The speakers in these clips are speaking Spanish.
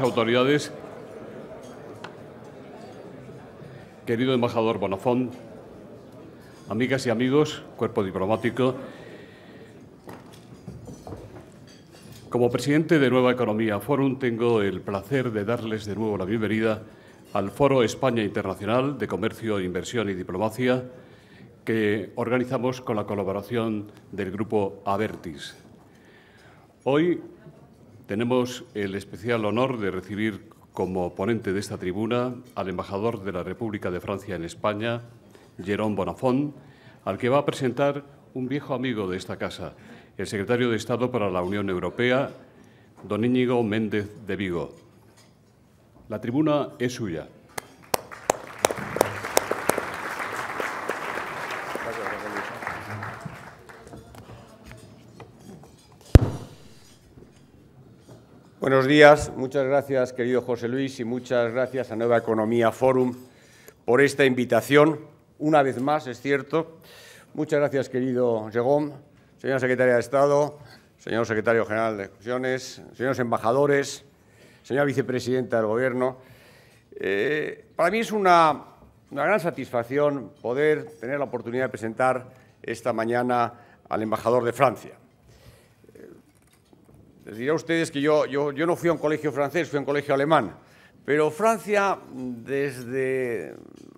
autoridades, querido embajador Bonafón, amigas y amigos, cuerpo diplomático, como presidente de Nueva Economía Forum tengo el placer de darles de nuevo la bienvenida al Foro España Internacional de Comercio, Inversión y Diplomacia que organizamos con la colaboración del grupo Avertis. Hoy tenemos el especial honor de recibir como ponente de esta tribuna al embajador de la República de Francia en España, Jerón Bonafón, al que va a presentar un viejo amigo de esta casa, el secretario de Estado para la Unión Europea, don Íñigo Méndez de Vigo. La tribuna es suya. Buenos días, muchas gracias querido José Luis y muchas gracias a Nueva Economía Forum por esta invitación. Una vez más, es cierto. Muchas gracias querido Llegón, señora secretaria de Estado, señor secretario general de Comisiones, señores embajadores, señora vicepresidenta del Gobierno. Eh, para mí es una gran satisfacción poder tener la oportunidad de presentar esta mañana al embajador de Francia. Les diré a ustedes que yo, no fui a un colegio francés, fui a un colegio alemán. Pero Francia, desde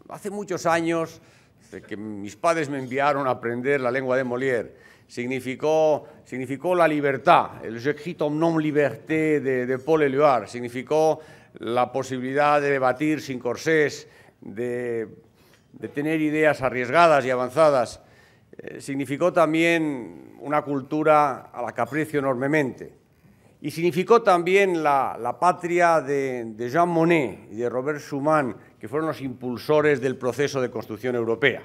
hace muchos años, desde que mis padres me enviaron a aprender la lengua de Molière, significó, la libertad, el je non nom liberté de, Paul Éluard, significó la posibilidad de debatir sin corsés, de, tener ideas arriesgadas y avanzadas. Eh, significó también una cultura a la que aprecio enormemente y significó también la, patria de, Jean Monnet y de Robert Schuman, que fueron los impulsores del proceso de construcción europea.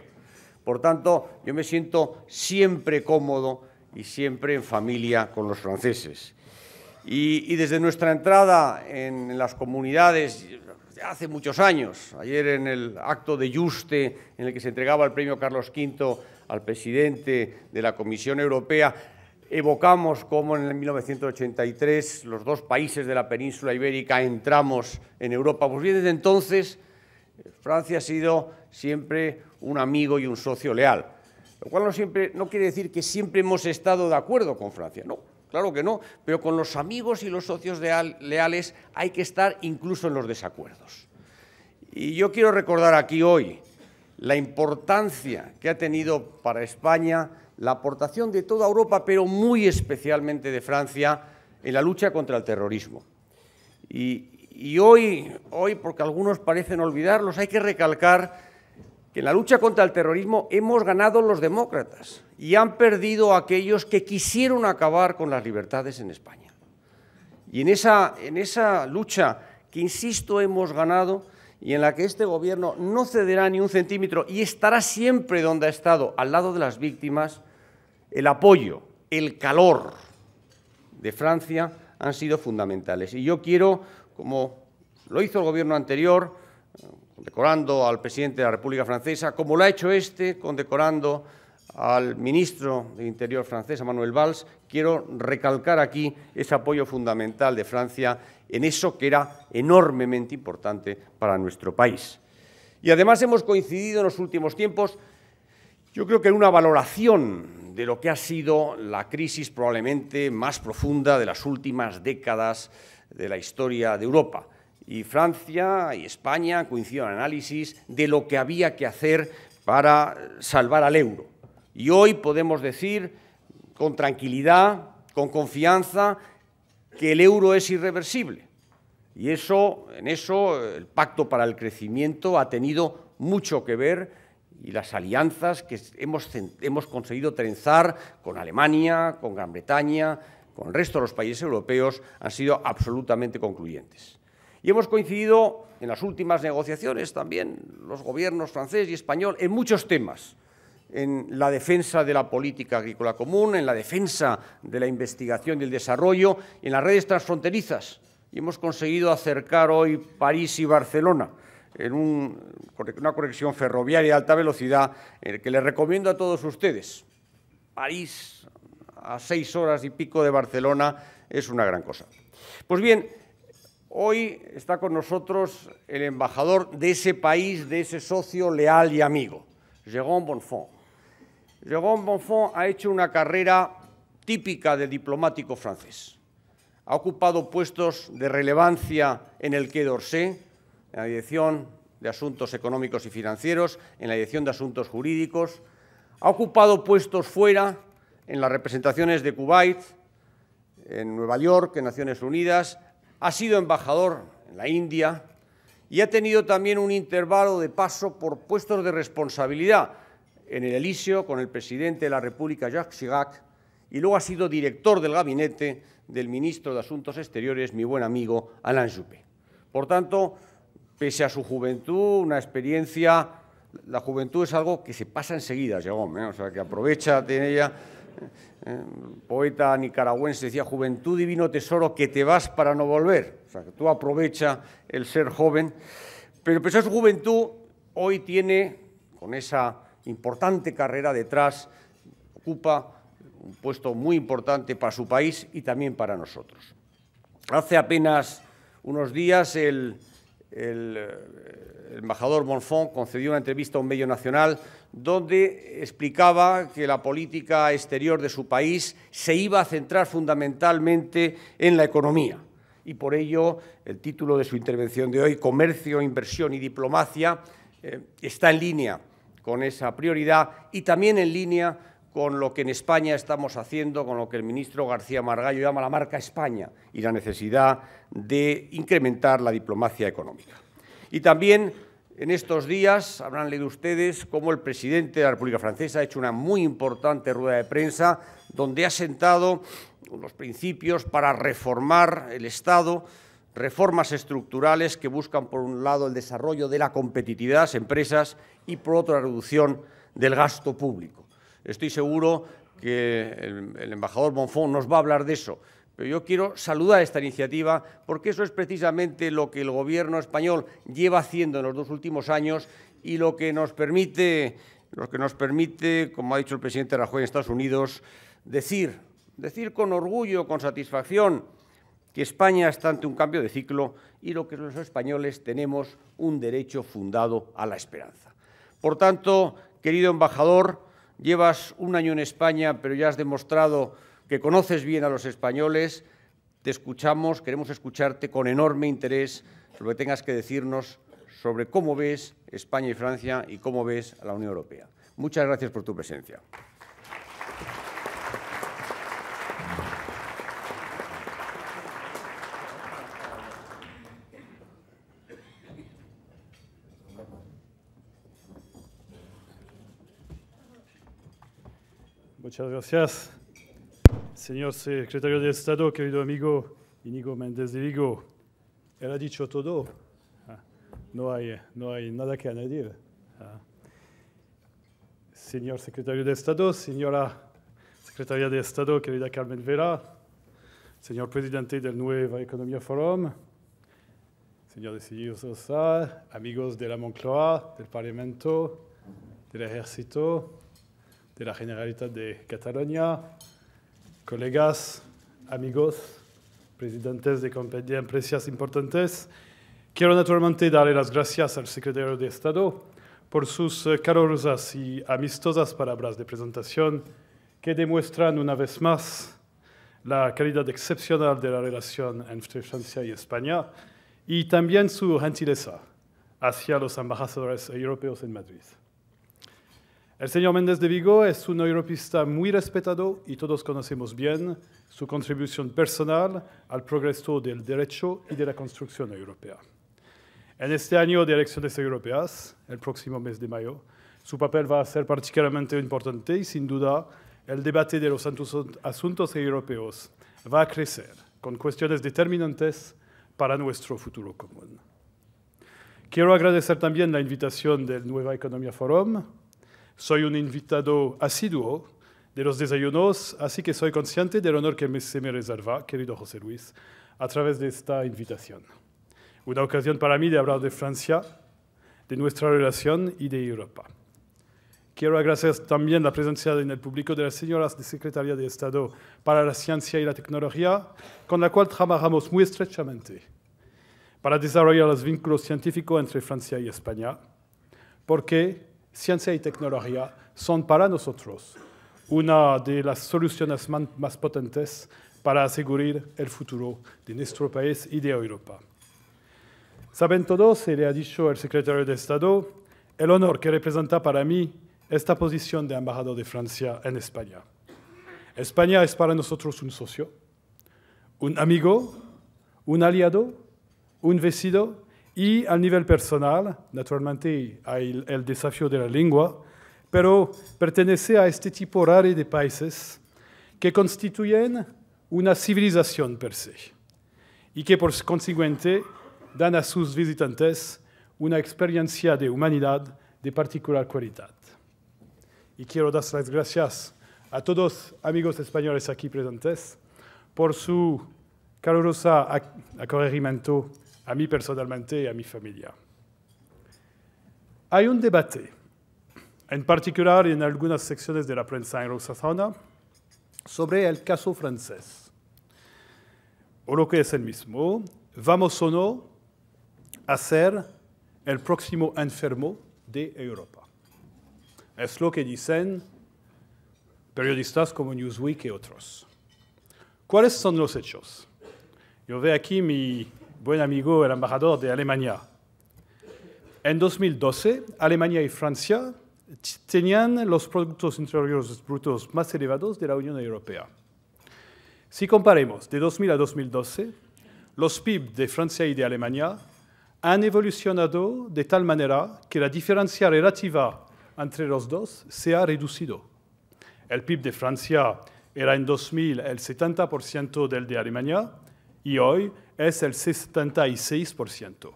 Por tanto, yo me siento siempre cómodo y siempre en familia con los franceses. Y, desde nuestra entrada en, las comunidades, hace muchos años, ayer en el acto de Juste, en el que se entregaba el premio Carlos V al presidente de la Comisión Europea, evocamos cómo en 1983 los dos países de la península ibérica entramos en Europa. Pues bien, desde entonces Francia ha sido siempre un amigo y un socio leal, lo cual no, siempre, no quiere decir que siempre hemos estado de acuerdo con Francia, no, claro que no, pero con los amigos y los socios leales hay que estar incluso en los desacuerdos. Y yo quiero recordar aquí hoy la importancia que ha tenido para España la aportación de toda Europa, pero muy especialmente de Francia, en la lucha contra el terrorismo. Y, hoy, hoy, porque algunos parecen olvidarlos, hay que recalcar que en la lucha contra el terrorismo hemos ganado los demócratas y han perdido aquellos que quisieron acabar con las libertades en España. Y en esa, en esa lucha que, insisto, hemos ganado y en la que este gobierno no cederá ni un centímetro y estará siempre donde ha estado, al lado de las víctimas, el apoyo, el calor de Francia han sido fundamentales. Y yo quiero, como lo hizo el gobierno anterior, condecorando al presidente de la República Francesa, como lo ha hecho este, condecorando al ministro de Interior francés, Manuel Valls, quiero recalcar aquí ese apoyo fundamental de Francia en eso que era enormemente importante para nuestro país. Y además hemos coincidido en los últimos tiempos, yo creo que en una valoración de lo que ha sido la crisis probablemente más profunda de las últimas décadas de la historia de Europa. Y Francia y España coincidieron en análisis de lo que había que hacer para salvar al euro. Y hoy podemos decir con tranquilidad, con confianza, que el euro es irreversible. Y eso, en eso, el Pacto para el Crecimiento ha tenido mucho que ver y las alianzas que hemos, conseguido trenzar con Alemania, con Gran Bretaña, con el resto de los países europeos han sido absolutamente concluyentes. Y hemos coincidido en las últimas negociaciones también los gobiernos francés y español en muchos temas, en la defensa de la política agrícola común, en la defensa de la investigación y el desarrollo, en las redes transfronterizas. Y hemos conseguido acercar hoy París y Barcelona en una conexión ferroviaria de alta velocidad eh, que les recomiendo a todos ustedes. París, a seis horas y pico de Barcelona, es una gran cosa. Pues bien, hoy está con nosotros el embajador de ese país, de ese socio leal y amigo, Jérôme Bonfond Jérôme Bonfond ha hecho una carrera típica de diplomático francés. Ha ocupado puestos de relevancia en el Quai d'Orsay, en la Dirección de Asuntos Económicos y Financieros, en la Dirección de Asuntos Jurídicos, ha ocupado puestos fuera en las representaciones de Kuwait, en Nueva York, en Naciones Unidas, ha sido embajador en la India y ha tenido también un intervalo de paso por puestos de responsabilidad en el Elíseo con el presidente de la República, Jacques Chirac, y luego ha sido director del gabinete del ministro de Asuntos Exteriores, mi buen amigo Alain Juppé. Por tanto, pese a su juventud, una experiencia. La juventud es algo que se pasa enseguida, llegó ¿eh? o sea, que aprovecha, tiene ella. Eh, poeta nicaragüense decía, juventud divino tesoro que te vas para no volver. O sea, que tú aprovecha el ser joven. Pero pese a su juventud, hoy tiene, con esa importante carrera detrás, ocupa un puesto muy importante para su país y también para nosotros. Hace apenas unos días el el, eh, embajador bonfons concedió una entrevista a un medio nacional donde explicaba que la política exterior de su país se iba a centrar fundamentalmente en la economía. Y por ello, el título de su intervención de hoy, Comercio, Inversión y Diplomacia, eh, está en línea con esa prioridad y también en línea con lo que en España estamos haciendo, con lo que el ministro García Margallo llama la marca España y la necesidad de incrementar la diplomacia económica. Y también en estos días habrán leído ustedes cómo el presidente de la República Francesa ha hecho una muy importante rueda de prensa donde ha sentado los principios para reformar el Estado, reformas estructurales que buscan, por un lado, el desarrollo de la competitividad de las empresas y, por otro, la reducción del gasto público. Estoy seguro que el, embajador Bonfón nos va a hablar de eso. Pero yo quiero saludar esta iniciativa porque eso es precisamente lo que el gobierno español lleva haciendo en los dos últimos años y lo que nos permite, lo que nos permite como ha dicho el presidente Rajoy en Estados Unidos, decir, decir con orgullo, con satisfacción, que España está ante un cambio de ciclo y lo que los españoles tenemos un derecho fundado a la esperanza. Por tanto, querido embajador, llevas un año en España, pero ya has demostrado que conoces bien a los españoles. Te escuchamos, queremos escucharte con enorme interés sobre lo que tengas que decirnos sobre cómo ves España y Francia y cómo ves a la Unión Europea. Muchas gracias por tu presencia. Muchas gracias, señor secretario de Estado, querido amigo Inigo Méndez de Vigo. Él ha dicho todo. Ah, no hay, no hay nada que añadir. Ah. Señor secretario de Estado, señora secretaria de Estado, querida Carmen Vera, señor presidente del Nueva Economía Forum, señor Decidido Sosa, amigos de la Moncloa, del Parlamento, del Ejército, de la Generalitat de Cataluña, colegas, amigos, presidentes de, de empresas importantes. Quiero naturalmente darle las gracias al secretario de Estado por sus eh, calurosas y amistosas palabras de presentación que demuestran una vez más la calidad excepcional de la relación entre Francia y España y también su gentileza hacia los embajadores europeos en Madrid. El señor Méndez de Vigo es un europista muy respetado y todos conocemos bien su contribución personal al progreso del derecho y de la construcción europea. En este año de elecciones europeas, el próximo mes de mayo, su papel va a ser particularmente importante y sin duda el debate de los asuntos europeos va a crecer con cuestiones determinantes para nuestro futuro común. Quiero agradecer también la invitación del Nueva Economía Forum soy un invitado asiduo de los desayunos, así que soy consciente del honor que me se me reserva, querido José Luis, a través de esta invitación. Una ocasión para mí de hablar de Francia, de nuestra relación y de Europa. Quiero agradecer también la presencia en el público de las señoras de Secretaría de Estado para la Ciencia y la Tecnología, con la cual trabajamos muy estrechamente para desarrollar los vínculos científicos entre Francia y España, porque ciencia y tecnología son para nosotros una de las soluciones más potentes para asegurar el futuro de nuestro país y de Europa. Saben todos, se le ha dicho el secretario de Estado, el honor que representa para mí esta posición de embajador de Francia en España. España es para nosotros un socio, un amigo, un aliado, un vecino y a nivel personal, naturalmente hay el desafío de la lengua, pero pertenece a este tipo raro de países que constituyen una civilización per se y que por consiguiente dan a sus visitantes una experiencia de humanidad de particular cualidad. Y quiero dar las gracias a todos amigos españoles aquí presentes por su calurosa acogimiento a mí personalmente y a mi familia. Hay un debate, en particular en algunas secciones de la prensa anglosajona, sobre el caso francés. O lo que es el mismo, vamos o no a ser el próximo enfermo de Europa. Es lo que dicen periodistas como Newsweek y otros. ¿Cuáles son los hechos? Yo veo aquí mi buen amigo, el embajador de Alemania. En 2012, Alemania y Francia tenían los productos interiores brutos más elevados de la Unión Europea. Si comparemos de 2000 a 2012, los PIB de Francia y de Alemania han evolucionado de tal manera que la diferencia relativa entre los dos se ha reducido. El PIB de Francia era en 2000 el 70% del de Alemania y hoy es el 66%.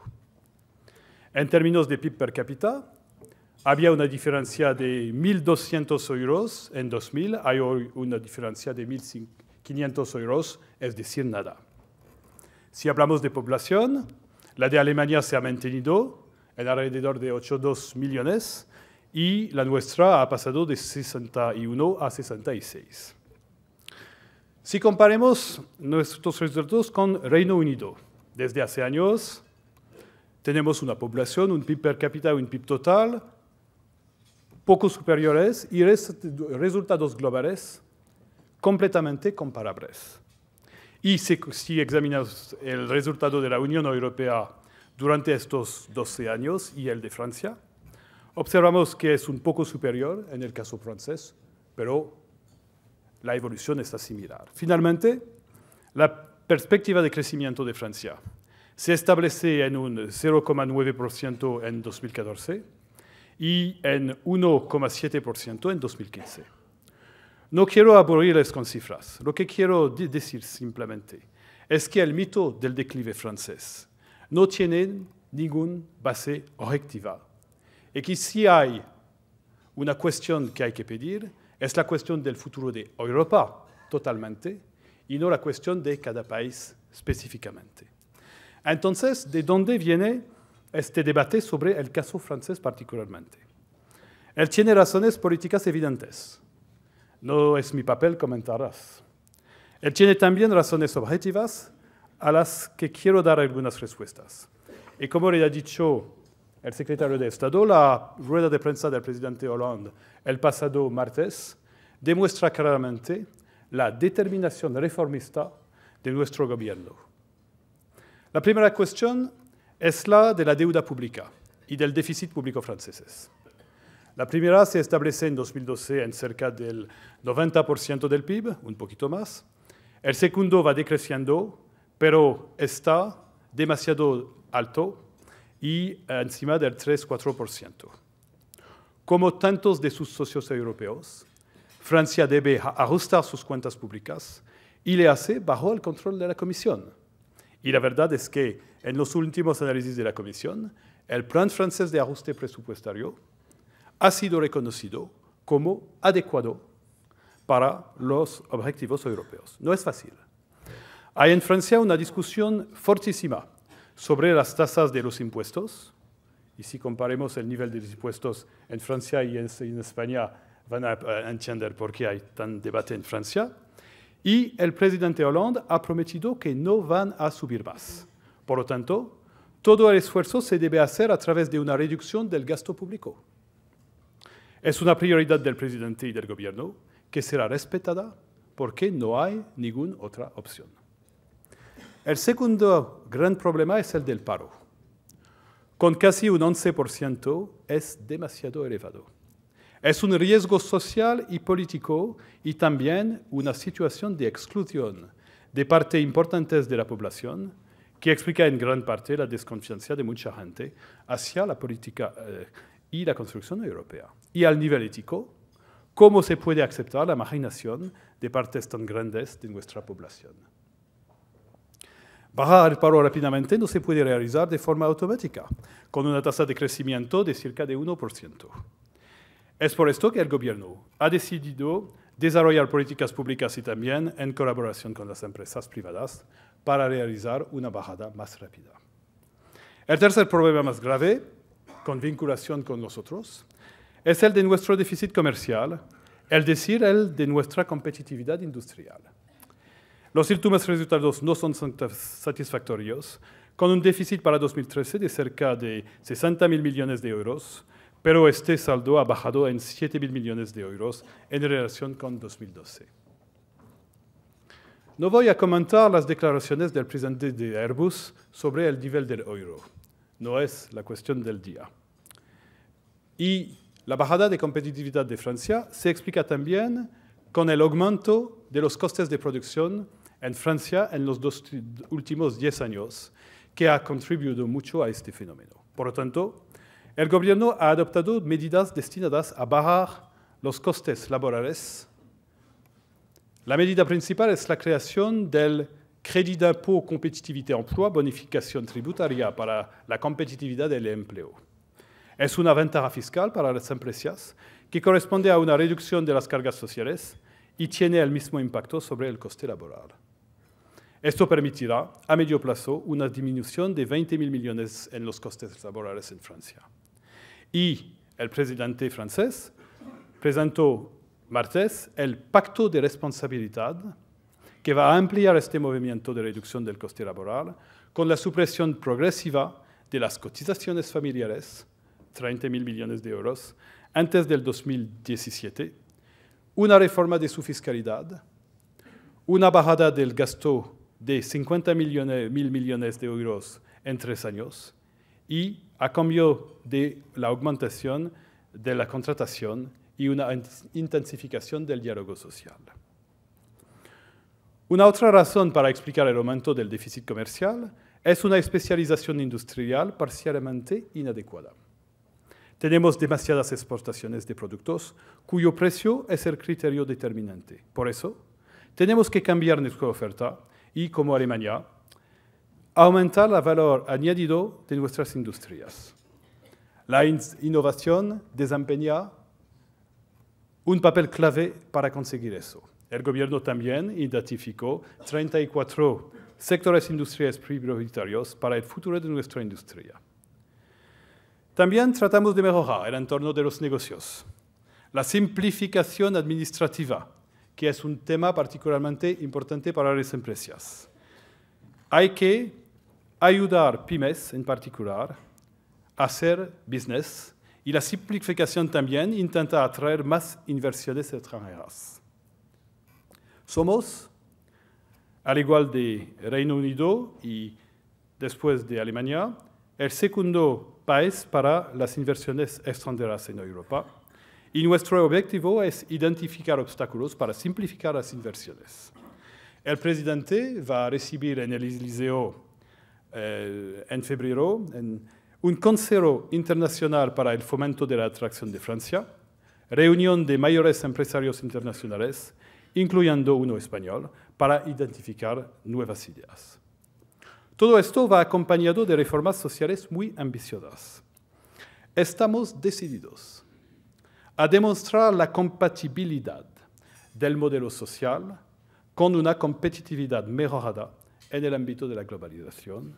En términos de PIB per cápita, había una diferencia de 1.200 euros en 2000, hay una diferencia de 1.500 euros, es decir, nada. Si hablamos de población, la de Alemania se ha mantenido en alrededor de 8,2 millones y la nuestra ha pasado de 61 a 66. Si comparemos nuestros resultados con Reino Unido, desde hace años tenemos una población, un PIB per cápita, un PIB total, poco superiores y resultados globales completamente comparables. Y si, examinamos el resultado de la Unión Europea durante estos 12 años y el de Francia, observamos que es un poco superior en el caso francés, pero la evolución está similar. Finalmente, la perspectiva de crecimiento de Francia se establece en un 0,9% en 2014 y en 1,7% en 2015. No quiero aburrirles con cifras. Lo que quiero decir simplemente es que el mito del declive francés no tiene ninguna base objetiva. Y que si hay una cuestión que hay que pedir es la cuestión del futuro de Europa totalmente y no la cuestión de cada país específicamente. Entonces, ¿de dónde viene este debate sobre el caso francés particularmente? Él tiene razones políticas evidentes. No es mi papel comentarlas. Él tiene también razones objetivas a las que quiero dar algunas respuestas. Y como le he dicho El secretario de Estado, la rueda de prensa del presidente Hollande el pasado martes demuestra claramente la determinación reformista de nuestro gobierno. La primera cuestión es la de la deuda pública y del déficit público franceses. La primera se establece en 2012 en cerca del 90% del PIB, un poquito más. El segundo va decreciendo, pero está demasiado alto y encima del 3-4%. Como tantos de sus socios europeos, Francia debe ajustar sus cuentas públicas y le hace bajo el control de la Comisión. Y la verdad es que en los últimos análisis de la Comisión, el plan francés de ajuste presupuestario ha sido reconocido como adecuado para los objetivos europeos. No es fácil. Hay en Francia una discusión fortísima sobre las tasas de los impuestos. Y si comparemos el nivel de los impuestos en Francia y en España, van a entender por qué hay tan debate en Francia. Y el presidente Hollande ha prometido que no van a subir más. Por lo tanto, todo el esfuerzo se debe hacer a través de una reducción del gasto público. Es una prioridad del presidente y del gobierno que será respetada porque no hay ninguna otra opción. El segundo gran problema es el del paro. Con casi un 11% es demasiado elevado. Es un riesgo social y político y también una situación de exclusión de partes importantes de la población que explica en gran parte la desconfianza de mucha gente hacia la política eh, y la construcción europea. Y al nivel ético, ¿cómo se puede aceptar la marginación de partes tan grandes de nuestra población? Bajar el paro rápidamente no se puede realizar de forma automática, con una tasa de crecimiento de cerca de 1%. Es por esto que el Gobierno ha decidido desarrollar políticas públicas y también en colaboración con las empresas privadas para realizar una bajada más rápida. El tercer problema más grave, con vinculación con nosotros, es el de nuestro déficit comercial, es decir, el de nuestra competitividad industrial. Los últimos resultados no son satisfactorios, con un déficit para 2013 de cerca de 60.000 mil millones de euros, pero este saldo ha bajado en 7.000 mil millones de euros en relación con 2012. No voy a comentar las declaraciones del presidente de Airbus sobre el nivel del euro. No es la cuestión del día. Y la bajada de competitividad de Francia se explica también con el aumento de los costes de producción en Francia en los dos últimos 10 años, que ha contribuido mucho a este fenómeno. Por lo tanto, el gobierno ha adoptado medidas destinadas a bajar los costes laborales. La medida principal es la creación del crédito de impôt competitividad empleo, bonificación tributaria para la competitividad del empleo. Es una ventaja fiscal para las empresas que corresponde a una reducción de las cargas sociales y tiene el mismo impacto sobre el coste laboral. Esto permitirá, a medio plazo, una disminución de 20.000 millones en los costes laborales en Francia. Y el presidente francés presentó martes el Pacto de Responsabilidad, que va a ampliar este movimiento de reducción del coste laboral con la supresión progresiva de las cotizaciones familiares, 30.000 millones de euros, antes del 2017, una reforma de su fiscalidad, una bajada del gasto de 50 mil millones de euros en tres años y a cambio de la aumentación de la contratación y una intensificación del diálogo social. Una otra razón para explicar el aumento del déficit comercial es una especialización industrial parcialmente inadecuada. Tenemos demasiadas exportaciones de productos cuyo precio es el criterio determinante. Por eso, tenemos que cambiar nuestra oferta y como Alemania, aumentar el valor añadido de nuestras industrias. La innovación desempeña un papel clave para conseguir eso. El gobierno también identificó 34 sectores industriales prioritarios para el futuro de nuestra industria. También tratamos de mejorar el entorno de los negocios. La simplificación administrativa que es un tema particularmente importante para las empresas. Hay que ayudar pymes en particular a hacer business y la simplificación también intenta atraer más inversiones extranjeras. Somos, al igual de Reino Unido y después de Alemania, el segundo país para las inversiones extranjeras en Europa. Y nuestro objetivo es identificar obstáculos para simplificar las inversiones. El presidente va a recibir en el Liceo eh, en febrero un consejo internacional para el fomento de la atracción de Francia, reunión de mayores empresarios internacionales, incluyendo uno español, para identificar nuevas ideas. Todo esto va acompañado de reformas sociales muy ambiciosas. Estamos decididos a demostrar la compatibilidad del modelo social con una competitividad mejorada en el ámbito de la globalización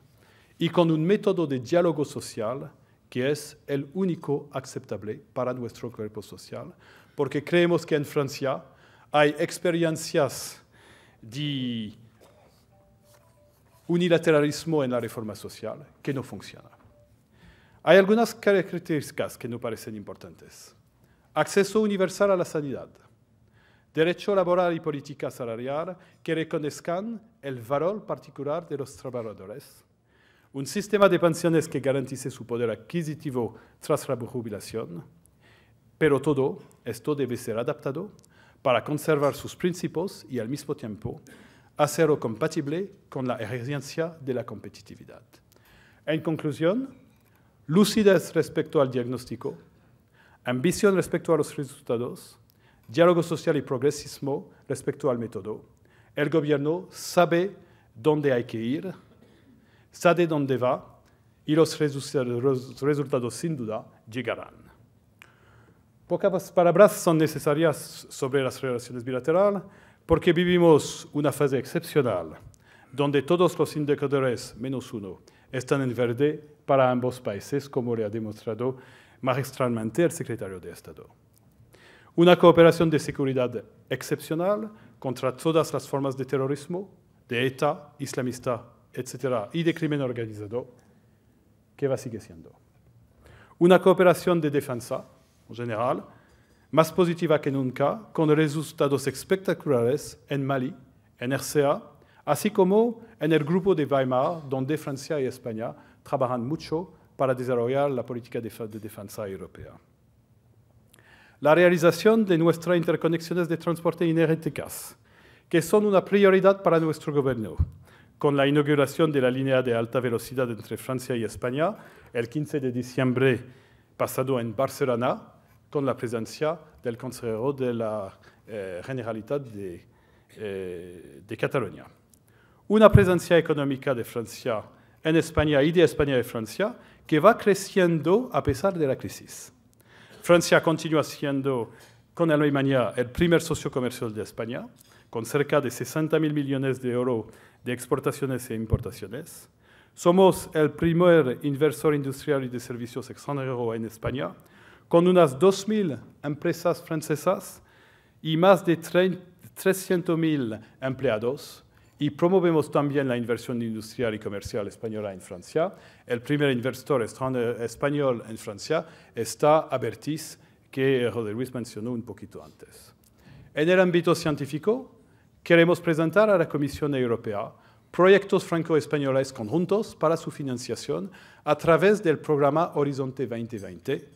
y con un método de diálogo social que es el único aceptable para nuestro cuerpo social, porque creemos que en Francia hay experiencias de unilateralismo en la reforma social que no funcionan. Hay algunas características que nos parecen importantes. Acceso universal a la sanidad. Derecho laboral y política salarial que reconozcan el valor particular de los trabajadores. Un sistema de pensiones que garantice su poder adquisitivo tras la jubilación. Pero todo esto debe ser adaptado para conservar sus principios y al mismo tiempo hacerlo compatible con la exigencia de la competitividad. En conclusión, lucidez respecto al diagnóstico ambición respecto a los resultados, diálogo social y progresismo respecto al método. El gobierno sabe dónde hay que ir, sabe dónde va y los resultados sin duda llegarán. Pocas palabras son necesarias sobre las relaciones bilaterales porque vivimos una fase excepcional donde todos los indicadores menos uno están en verde para ambos países, como le ha demostrado magistralmente el secretario de Estado. Una cooperación de seguridad excepcional contra todas las formas de terrorismo, de ETA, islamista, etc., y de crimen organizado, que va sigue siendo. Una cooperación de defensa, en general, más positiva que nunca, con resultados espectaculares en Mali, en RCA, así como en el grupo de Weimar, donde Francia y España trabajan mucho para desarrollar la política de defensa europea. La realización de nuestras interconexiones de transporte ineficaz, que son una prioridad para nuestro gobierno, con la inauguración de la línea de alta velocidad entre Francia y España el 15 de diciembre pasado en Barcelona, con la presencia del consejero de la eh, Generalitat eh, de, Cataluña. Una presencia económica de Francia en España y de España en Francia que va creciendo a pesar de la crisis. Francia continúa siendo, con Alemania, el primer socio comercial de España, con cerca de 60.000 millones de euros de exportaciones e importaciones. Somos el primer inversor industrial y de servicios extranjero en España, con unas 2.000 empresas francesas y más de 300.000 empleados y promovemos también la inversión industrial y comercial española en Francia. El primer inversor español en Francia está Abertis, que José Luis mencionó un poquito antes. En el ámbito científico, queremos presentar a la Comisión Europea proyectos franco-españoles conjuntos para su financiación a través del programa Horizonte 2020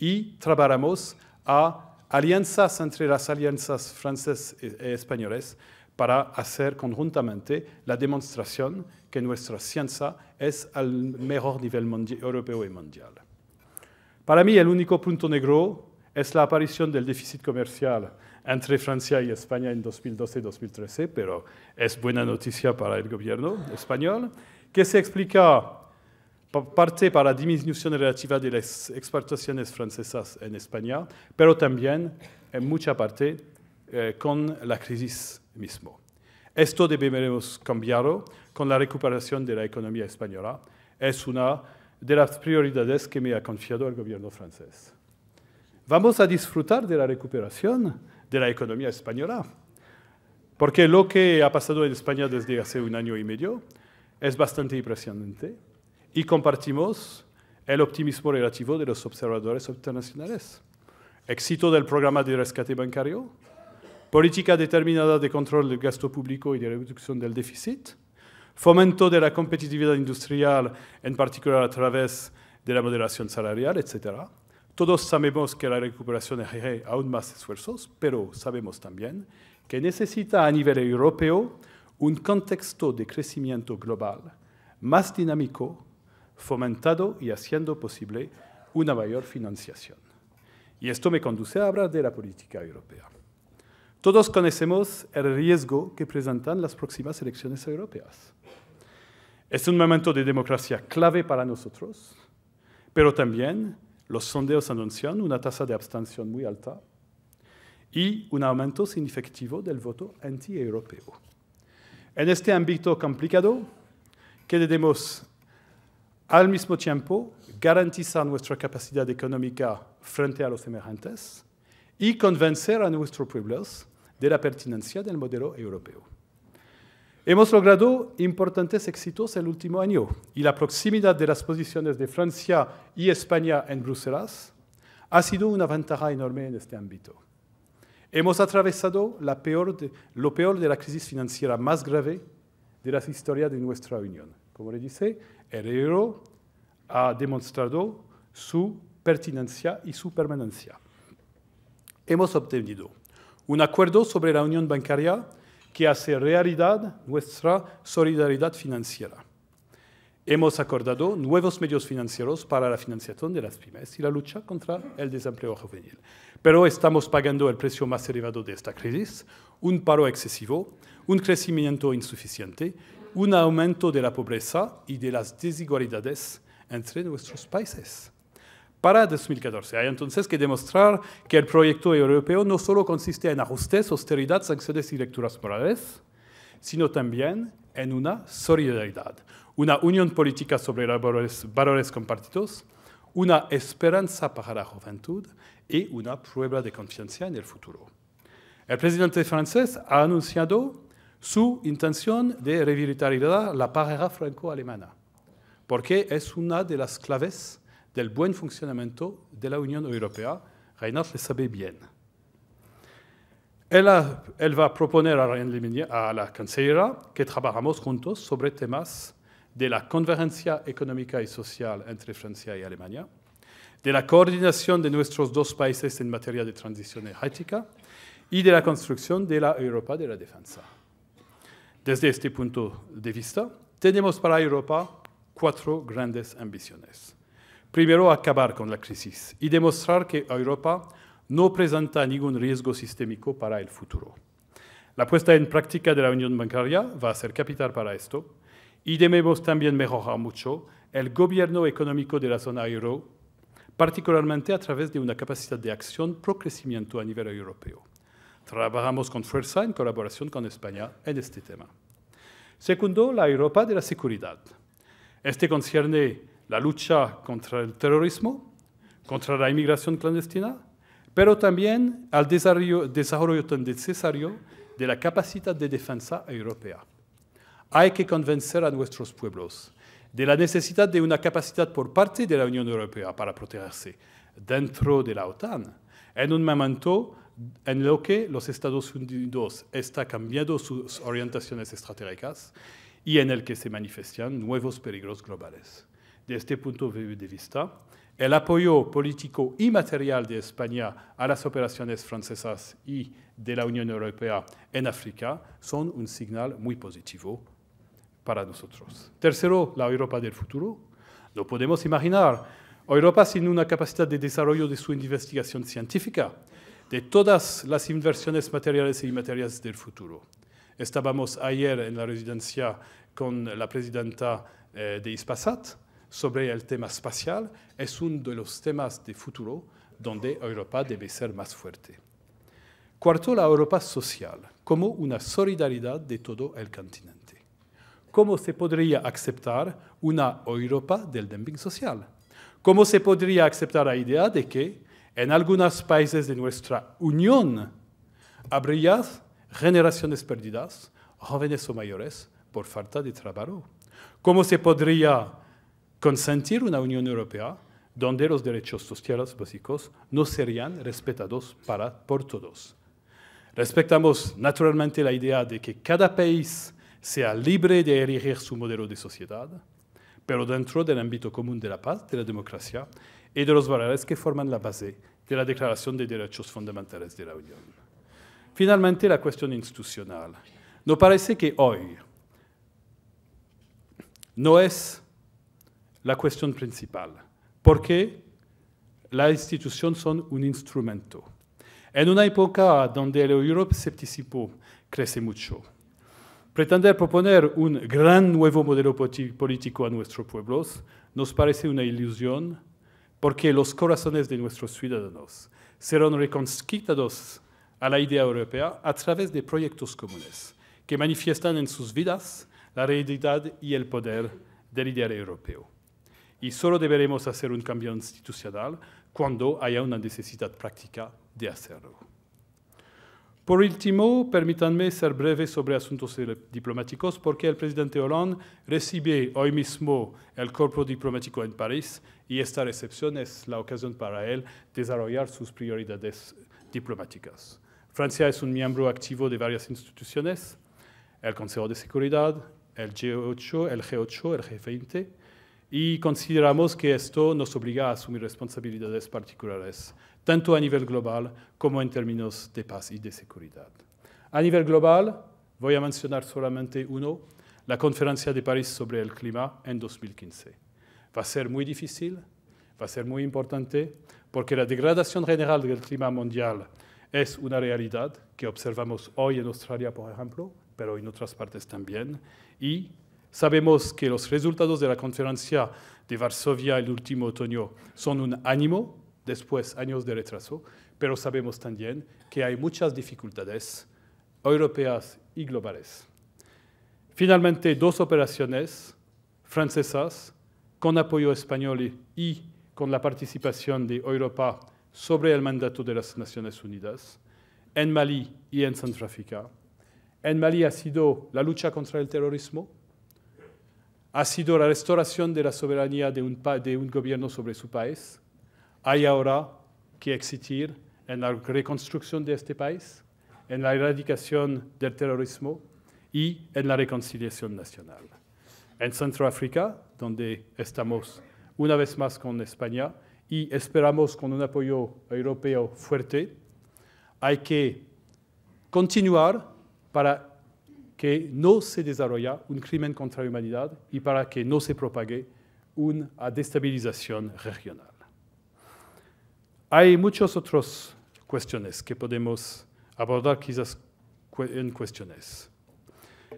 y trabajamos a alianzas entre las alianzas francesas y e, e españolas para hacer conjuntamente la demostración que nuestra ciencia es al mejor nivel europeo y mundial. Para mí el único punto negro es la aparición del déficit comercial entre Francia y España en 2012 2013, pero es buena noticia para el gobierno español, que se explica parte para la disminución relativa de las exportaciones francesas en España, pero también en mucha parte eh, con la crisis mismo. Esto debemos cambiarlo con la recuperación de la economía española. Es una de las prioridades que me ha confiado el gobierno francés. Vamos a disfrutar de la recuperación de la economía española, porque lo que ha pasado en España desde hace un año y medio es bastante impresionante y compartimos el optimismo relativo de los observadores internacionales. Éxito del programa de rescate bancario, política determinada de control del gasto público y de reducción del déficit, fomento de la competitividad industrial, en particular a través de la moderación salarial, etc. Todos sabemos que la recuperación requiere aún más esfuerzos, pero sabemos también que necesita a nivel europeo un contexto de crecimiento global más dinámico, fomentado y haciendo posible una mayor financiación. Y esto me conduce a hablar de la política europea. Todos conocemos el riesgo que presentan las próximas elecciones europeas. Es un momento de democracia clave para nosotros, pero también los sondeos anuncian una tasa de abstención muy alta y un aumento significativo del voto anti-europeo. En este ámbito complicado, debemos al mismo tiempo garantizar nuestra capacidad económica frente a los emergentes y convencer a nuestros pueblos de la pertinencia del modelo europeo. Hemos logrado importantes éxitos el último año y la proximidad de las posiciones de Francia y España en Bruselas ha sido una ventaja enorme en este ámbito. Hemos atravesado la peor lo peor de la crisis financiera más grave de la historia de nuestra Unión. Como le dice, el euro ha demostrado su pertinencia y su permanencia. Hemos obtenido un acuerdo sobre la unión bancaria que hace realidad nuestra solidaridad financiera. Hemos acordado nuevos medios financieros para la financiación de las pymes y la lucha contra el desempleo juvenil. Pero estamos pagando el precio más elevado de esta crisis, un paro excesivo, un crecimiento insuficiente, un aumento de la pobreza y de las desigualdades entre nuestros países para 2014. Hay entonces que demostrar que el proyecto europeo no solo consiste en ajustes, austeridad, sanciones y lecturas morales, sino también en una solidaridad, una unión política sobre valores, valores compartidos, una esperanza para la juventud y una prueba de confianza en el futuro. El presidente francés ha anunciado su intención de revitalizar la pareja franco-alemana, porque es una de las claves del buen funcionamiento de la Unión Europea, Reinhardt le sabe bien. Él, va a proponer a, la Canciller, que trabajamos juntos sobre temas de la convergencia económica y social entre Francia y Alemania, de la coordinación de nuestros dos países en materia de transición energética y de la construcción de la Europa de la defensa. Desde este punto de vista, tenemos para Europa cuatro grandes ambiciones. Primero, acabar con la crisis y demostrar que Europa no presenta ningún riesgo sistémico para el futuro. La puesta en práctica de la unión bancaria va a ser capital para esto y debemos también mejorar mucho el gobierno económico de la zona euro, particularmente a través de una capacidad de acción pro crecimiento a nivel europeo. Trabajamos con fuerza en colaboración con España en este tema. Segundo, la Europa de la seguridad. Este concierne la lucha contra el terrorismo, contra la inmigración clandestina, pero también al desarrollo, tan necesario de la capacidad de defensa europea. Hay que convencer a nuestros pueblos de la necesidad de una capacidad por parte de la Unión Europea para protegerse dentro de la OTAN, en un momento en lo que los Estados Unidos están cambiando sus orientaciones estratégicas y en el que se manifiestan nuevos peligros globales desde este punto de vista, el apoyo político y material de España a las operaciones francesas y de la Unión Europea en África son un señal muy positivo para nosotros. Tercero, la Europa del futuro. No podemos imaginar Europa sin una capacidad de desarrollo de su investigación científica, de todas las inversiones materiales e inmateriales del futuro. Estábamos ayer en la residencia con la presidenta eh, de Ispasat, sobre el tema espacial es uno de los temas de futuro donde Europa debe ser más fuerte. Cuarto, la Europa social, como una solidaridad de todo el continente. ¿Cómo se podría aceptar una Europa del dumping social? ¿Cómo se podría aceptar la idea de que en algunos países de nuestra Unión habría generaciones perdidas, jóvenes o mayores, por falta de trabajo? ¿Cómo se podría consentir una Unión Europea donde los derechos sociales básicos no serían respetados para, por todos. Respectamos, naturalmente la idea de que cada país sea libre de erigir su modelo de sociedad, pero dentro del ámbito común de la paz, de la democracia y de los valores que forman la base de la Declaración de Derechos Fundamentales de la Unión. Finalmente, la cuestión institucional. Nos parece que hoy no es la cuestión principal, qué las instituciones son un instrumento. En una época donde el euroescepticismo crece mucho, pretender proponer un gran nuevo modelo político a nuestros pueblos nos parece una ilusión porque los corazones de nuestros ciudadanos serán reconquistados a la idea europea a través de proyectos comunes que manifiestan en sus vidas la realidad y el poder del ideal europeo y solo deberemos hacer un cambio institucional cuando haya una necesidad práctica de hacerlo. Por último, permítanme ser breve sobre asuntos diplomáticos porque el presidente Hollande recibe hoy mismo el cuerpo diplomático en París y esta recepción es la ocasión para él desarrollar sus prioridades diplomáticas. Francia es un miembro activo de varias instituciones, el Consejo de Seguridad, el G8, el G8, el G20, y consideramos que esto nos obliga a asumir responsabilidades particulares, tanto a nivel global como en términos de paz y de seguridad. A nivel global, voy a mencionar solamente uno, la conferencia de París sobre el clima en 2015. Va a ser muy difícil, va a ser muy importante, porque la degradación general del clima mundial es una realidad que observamos hoy en Australia, por ejemplo, pero en otras partes también, y Sabemos que los resultados de la conferencia de Varsovia el último otoño son un ánimo, después años de retraso, pero sabemos también que hay muchas dificultades europeas y globales. Finalmente, dos operaciones francesas con apoyo español y con la participación de Europa sobre el mandato de las Naciones Unidas, en Mali y en Centroáfrica. En Mali ha sido la lucha contra el terrorismo, ha sido la restauración de la soberanía de un, gobierno sobre su país. Hay ahora que existir en la reconstrucción de este país, en la erradicación del terrorismo y en la reconciliación nacional. En Centroáfrica, donde estamos una vez más con España y esperamos con un apoyo europeo fuerte, hay que continuar para que no se desarrolla un crimen contra la humanidad y para que no se propague una destabilización regional. Hay muchas otras cuestiones que podemos abordar quizás en cuestiones.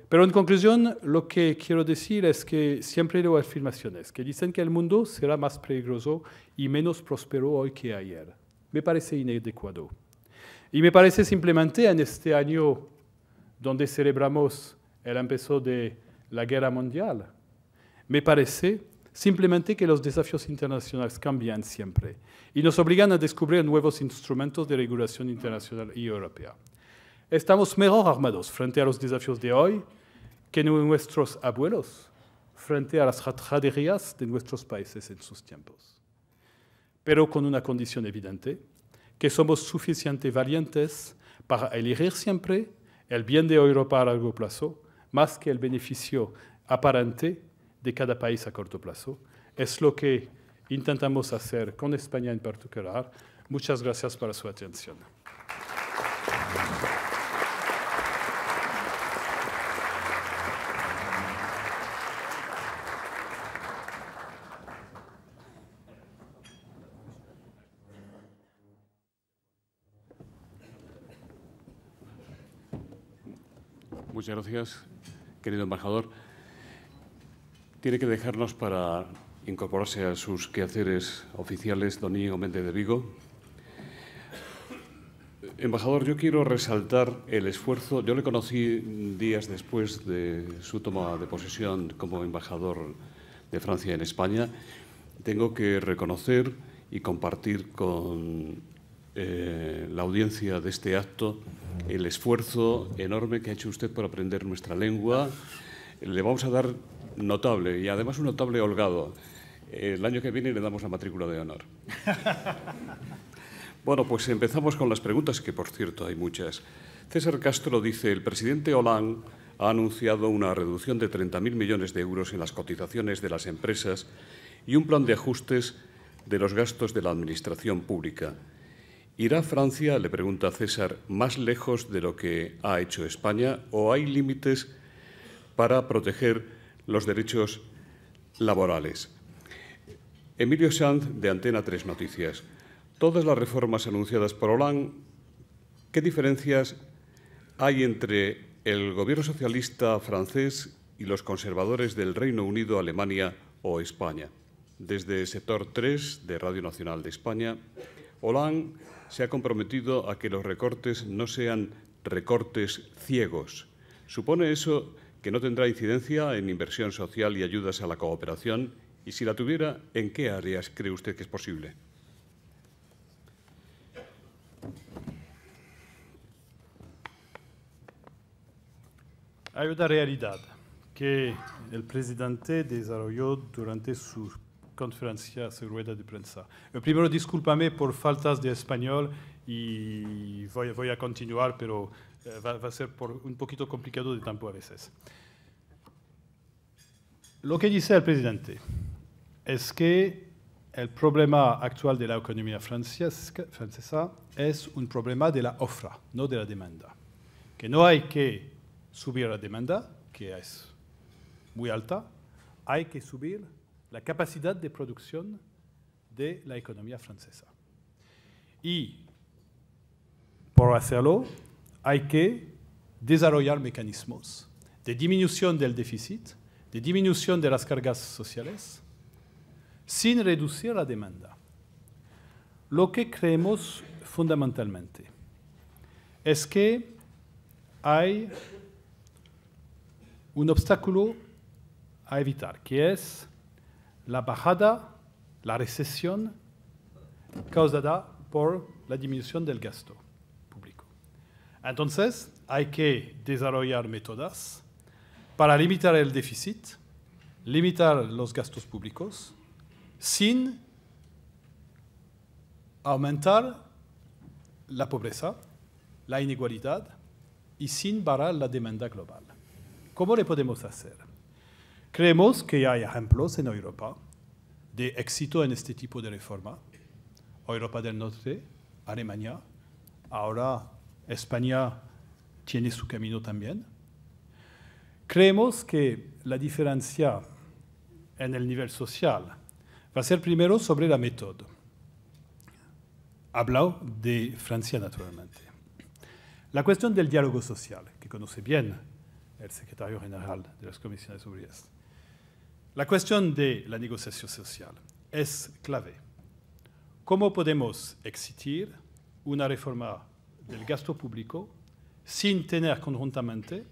Pero en conclusión, lo que quiero decir es que siempre leo afirmaciones que dicen que el mundo será más peligroso y menos próspero hoy que ayer. Me parece inadecuado. Y me parece simplemente en este año donde celebramos el empezó de la guerra mundial. Me parece simplemente que los desafíos internacionales cambian siempre y nos obligan a descubrir nuevos instrumentos de regulación internacional y europea. Estamos mejor armados frente a los desafíos de hoy que nuestros abuelos frente a las tragedias de nuestros países en sus tiempos. Pero con una condición evidente, que somos suficientemente valientes para elegir siempre el bien de Europa a largo plazo, más que el beneficio aparente de cada país a corto plazo. Es lo que intentamos hacer con España en particular. Muchas gracias por su atención. Muchas gracias, querido embajador. Tiene que dejarnos para incorporarse a sus quehaceres oficiales don Méndez de Vigo. Embajador, yo quiero resaltar el esfuerzo. Yo le conocí días después de su toma de posesión como embajador de Francia en España. Tengo que reconocer y compartir con eh, la audiencia de este acto el esfuerzo enorme que ha hecho usted por aprender nuestra lengua. Le vamos a dar notable y además un notable holgado. El año que viene le damos la matrícula de honor. bueno, pues empezamos con las preguntas, que por cierto hay muchas. César Castro dice, el presidente Hollande ha anunciado una reducción de 30.000 millones de euros en las cotizaciones de las empresas y un plan de ajustes de los gastos de la administración pública. ¿Irá Francia, le pregunta César, más lejos de lo que ha hecho España o hay límites para proteger los derechos laborales? Emilio Sanz, de Antena tres Noticias. Todas las reformas anunciadas por Hollande, ¿qué diferencias hay entre el gobierno socialista francés y los conservadores del Reino Unido, Alemania o España? Desde Sector 3 de Radio Nacional de España, Hollande se ha comprometido a que los recortes no sean recortes ciegos. ¿Supone eso que no tendrá incidencia en inversión social y ayudas a la cooperación? Y si la tuviera, ¿en qué áreas cree usted que es posible? Hay una realidad que el presidente desarrolló durante sus conferencia su rueda de prensa. Eh, primero, discúlpame por faltas de español y voy, a continuar, pero eh, va, a ser por un poquito complicado de tiempo a veces. Lo que dice el presidente es que el problema actual de la economía francesa es un problema de la ofra, no de la demanda. Que no hay que subir la demanda, que es muy alta, hay que subir la capacidad de producción de la economía francesa. Y por hacerlo hay que desarrollar mecanismos de disminución del déficit, de disminución de las cargas sociales, sin reducir la demanda. Lo que creemos fundamentalmente es que hay un obstáculo a evitar, que es la bajada, la recesión causada por la disminución del gasto público. Entonces, hay que desarrollar métodos para limitar el déficit, limitar los gastos públicos, sin aumentar la pobreza, la inigualdad y sin parar la demanda global. ¿Cómo le podemos hacer? Creemos que hay ejemplos en Europa de éxito en este tipo de reforma. Europa del Norte, Alemania, ahora España tiene su camino también. Creemos que la diferencia en el nivel social va a ser primero sobre la método. Habló de Francia, naturalmente. La cuestión del diálogo social, que conoce bien el secretario general de las comisiones obreras. La cuestión de la negociación social es clave. ¿Cómo podemos exigir una reforma del gasto público sin tener conjuntamente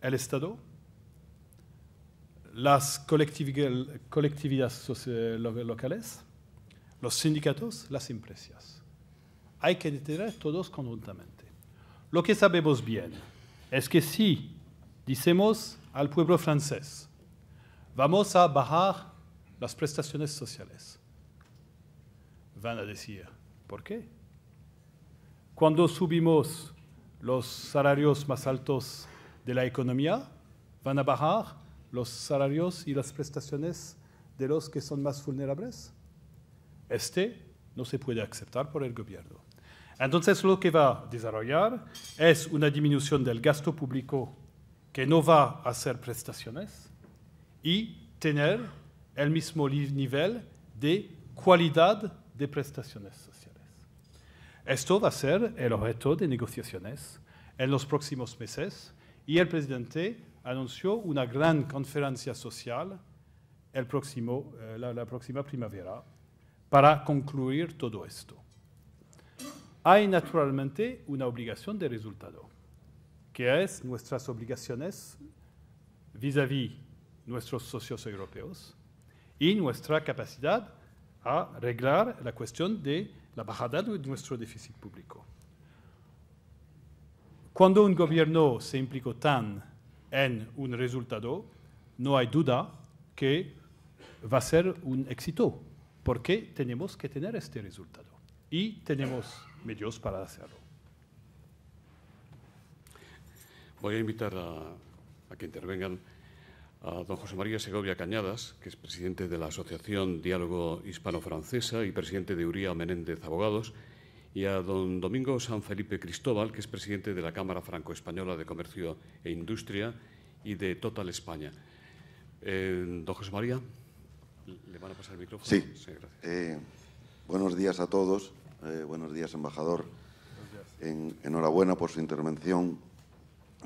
el Estado, las colectividades locales, los sindicatos, las empresas. Hay que tener todos conjuntamente. Lo que sabemos bien es que si Dicemos al pueblo francés, vamos a bajar las prestaciones sociales. Van a decir, ¿por qué? Cuando subimos los salarios más altos de la economía, van a bajar los salarios y las prestaciones de los que son más vulnerables. Este no se puede aceptar por el gobierno. Entonces lo que va a desarrollar es una disminución del gasto público que no va a hacer prestaciones y tener el mismo nivel de cualidad de prestaciones sociales. Esto va a ser el objeto de negociaciones en los próximos meses y el presidente anunció una gran conferencia social eh, la, la próxima primavera para concluir todo esto. Hay naturalmente una obligación de resultado que es nuestras obligaciones vis-à-vis nuestros socios europeos y nuestra capacidad a arreglar la cuestión de la bajada de nuestro déficit público. Cuando un gobierno se implicó tan en un resultado, no hay duda que va a ser un éxito, porque tenemos que tener este resultado y tenemos medios para hacerlo. Voy a invitar a, que intervengan a don José María Segovia Cañadas, que es presidente de la Asociación Diálogo Hispano-Francesa y presidente de Uría Menéndez Abogados, y a don Domingo San Felipe Cristóbal, que es presidente de la Cámara Franco-Española de Comercio e Industria y de Total España. Eh, don José María, ¿le van a pasar el micrófono? Sí. gracias. Eh, buenos días a todos. Eh, buenos días, embajador. enhorabuena por su intervención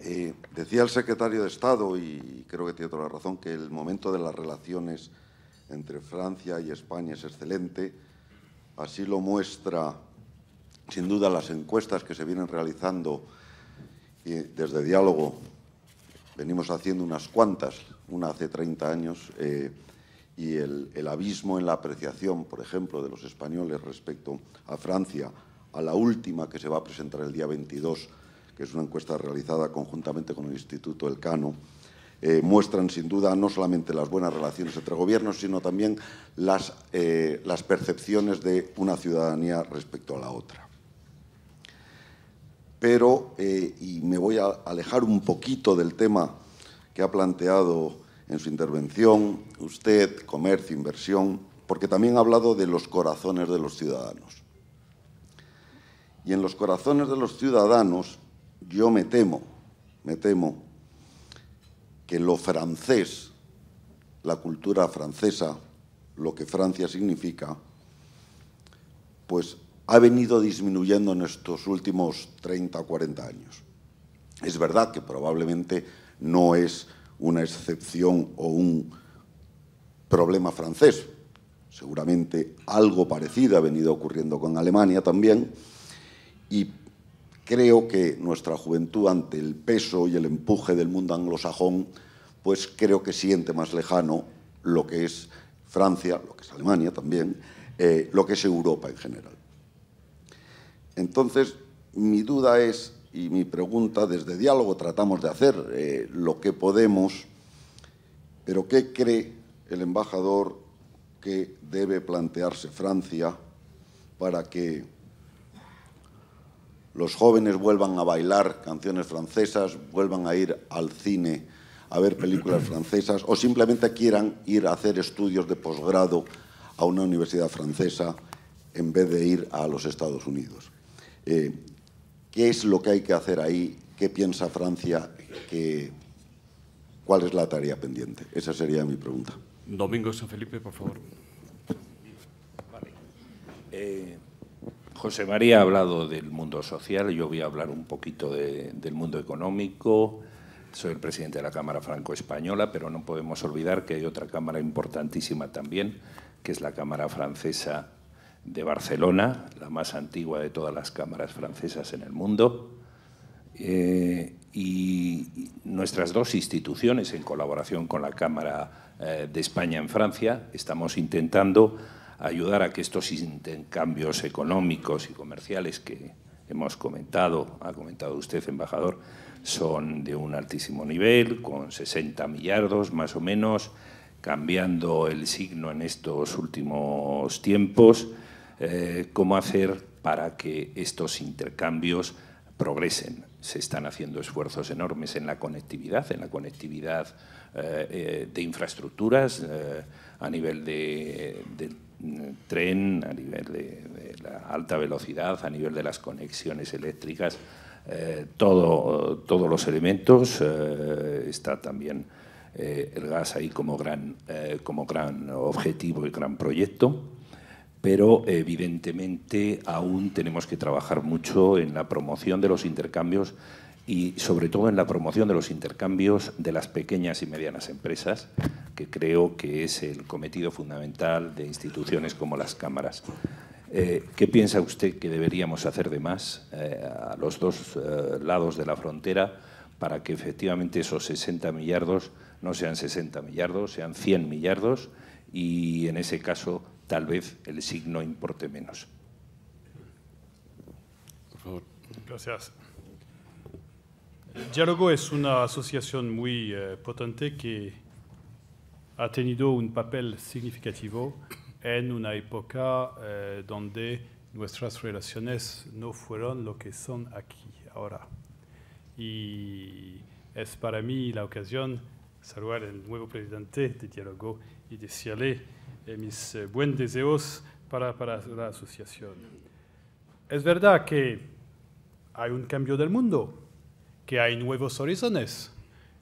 eh, decía el secretario de Estado, y creo que tiene toda la razón, que el momento de las relaciones entre Francia y España es excelente. Así lo muestra, sin duda, las encuestas que se vienen realizando desde Diálogo. Venimos haciendo unas cuantas, una hace 30 años, eh, y el, el abismo en la apreciación, por ejemplo, de los españoles respecto a Francia, a la última que se va a presentar el día 22 que es una encuesta realizada conjuntamente con el Instituto Elcano, eh, muestran sin duda no solamente las buenas relaciones entre gobiernos, sino también las, eh, percepciones de una ciudadanía respecto a la otra. Pero, eh, y me voy a alejar un poquito del tema que ha planteado en su intervención usted, comercio, inversión, porque también ha hablado de los corazones de los ciudadanos. Y en los corazones de los ciudadanos yo me temo, me temo que lo francés, la cultura francesa, lo que Francia significa, pues ha venido disminuyendo en estos últimos 30 o 40 años. Es verdad que probablemente no es una excepción o un problema francés. Seguramente algo parecido ha venido ocurriendo con Alemania también. Y creo que nuestra juventud ante el peso y el empuje del mundo anglosajón, pues creo que siente más lejano lo que es Francia, lo que es Alemania también, eh, lo que es Europa en general. Entonces, mi duda es, y mi pregunta desde diálogo tratamos de hacer eh, lo que podemos, pero ¿qué cree el embajador que debe plantearse Francia para que los jóvenes vuelvan a bailar canciones francesas, vuelvan a ir al cine a ver películas francesas o simplemente quieran ir a hacer estudios de posgrado a una universidad francesa en vez de ir a los Estados Unidos. Eh, ¿Qué es lo que hay que hacer ahí? ¿Qué piensa Francia? ¿Cuál es la tarea pendiente? Esa sería mi pregunta. Domingo San Felipe, por favor. Vale. Eh, José María ha hablado del mundo social, yo voy a hablar un poquito del mundo económico. Soy el presidente de la Cámara Franco-Española, pero no podemos olvidar que hay otra Cámara importantísima también, que es la Cámara Francesa de Barcelona, la más antigua de todas las cámaras francesas en el mundo. Eh, y nuestras dos instituciones, en colaboración con la Cámara eh, de España en Francia, estamos intentando ayudar a que estos intercambios económicos y comerciales que hemos comentado, ha comentado usted, embajador, son de un altísimo nivel, con 60 millardos más o menos, cambiando el signo en estos últimos tiempos. Eh, ¿Cómo hacer para que estos intercambios progresen? Se están haciendo esfuerzos enormes en la conectividad, en la conectividad eh, eh, de infraestructuras a nivel de tren, a nivel de, la alta velocidad, a nivel de las conexiones eléctricas, eh, todo, todos los elementos. Eh, está también eh, el gas ahí como gran, como gran objetivo y gran proyecto. Pero evidentemente aún tenemos que trabajar mucho en la promoción de los intercambios y sobre todo en la promoción de los intercambios de las pequeñas y medianas empresas, que creo que es el cometido fundamental de instituciones como las cámaras. Eh, ¿Qué piensa usted que deberíamos hacer de más eh, a los dos eh, lados de la frontera para que efectivamente esos 60 millardos no sean 60 millardos, sean 100 millardos y en ese caso tal vez el signo importe menos? Por Gracias. Diálogo es una asociación muy eh, potente que ha tenido un papel significativo en una época eh, donde nuestras relaciones no fueron lo que son aquí ahora. Y es para mí la ocasión saludar al nuevo presidente de Diálogo y decirle eh, mis buenos deseos para, para, la asociación. Es verdad que hay un cambio del mundo que hay nuevos horizontes,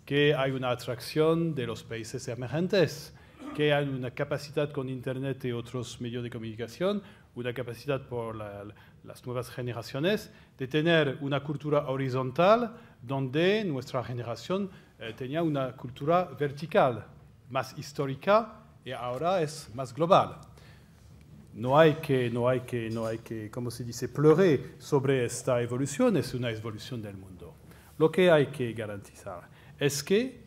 que hay una atracción de los países emergentes, que hay una capacidad con Internet y otros medios de comunicación, una capacidad por las nuevas generaciones de tener una cultura horizontal donde nuestra generación eh, tenía una cultura vertical, más histórica y ahora es más global. No hay que, no hay que, no hay que, como se dice, pleurer sobre esta evolución, es una evolución del mundo. Lo que hay que garantizar es que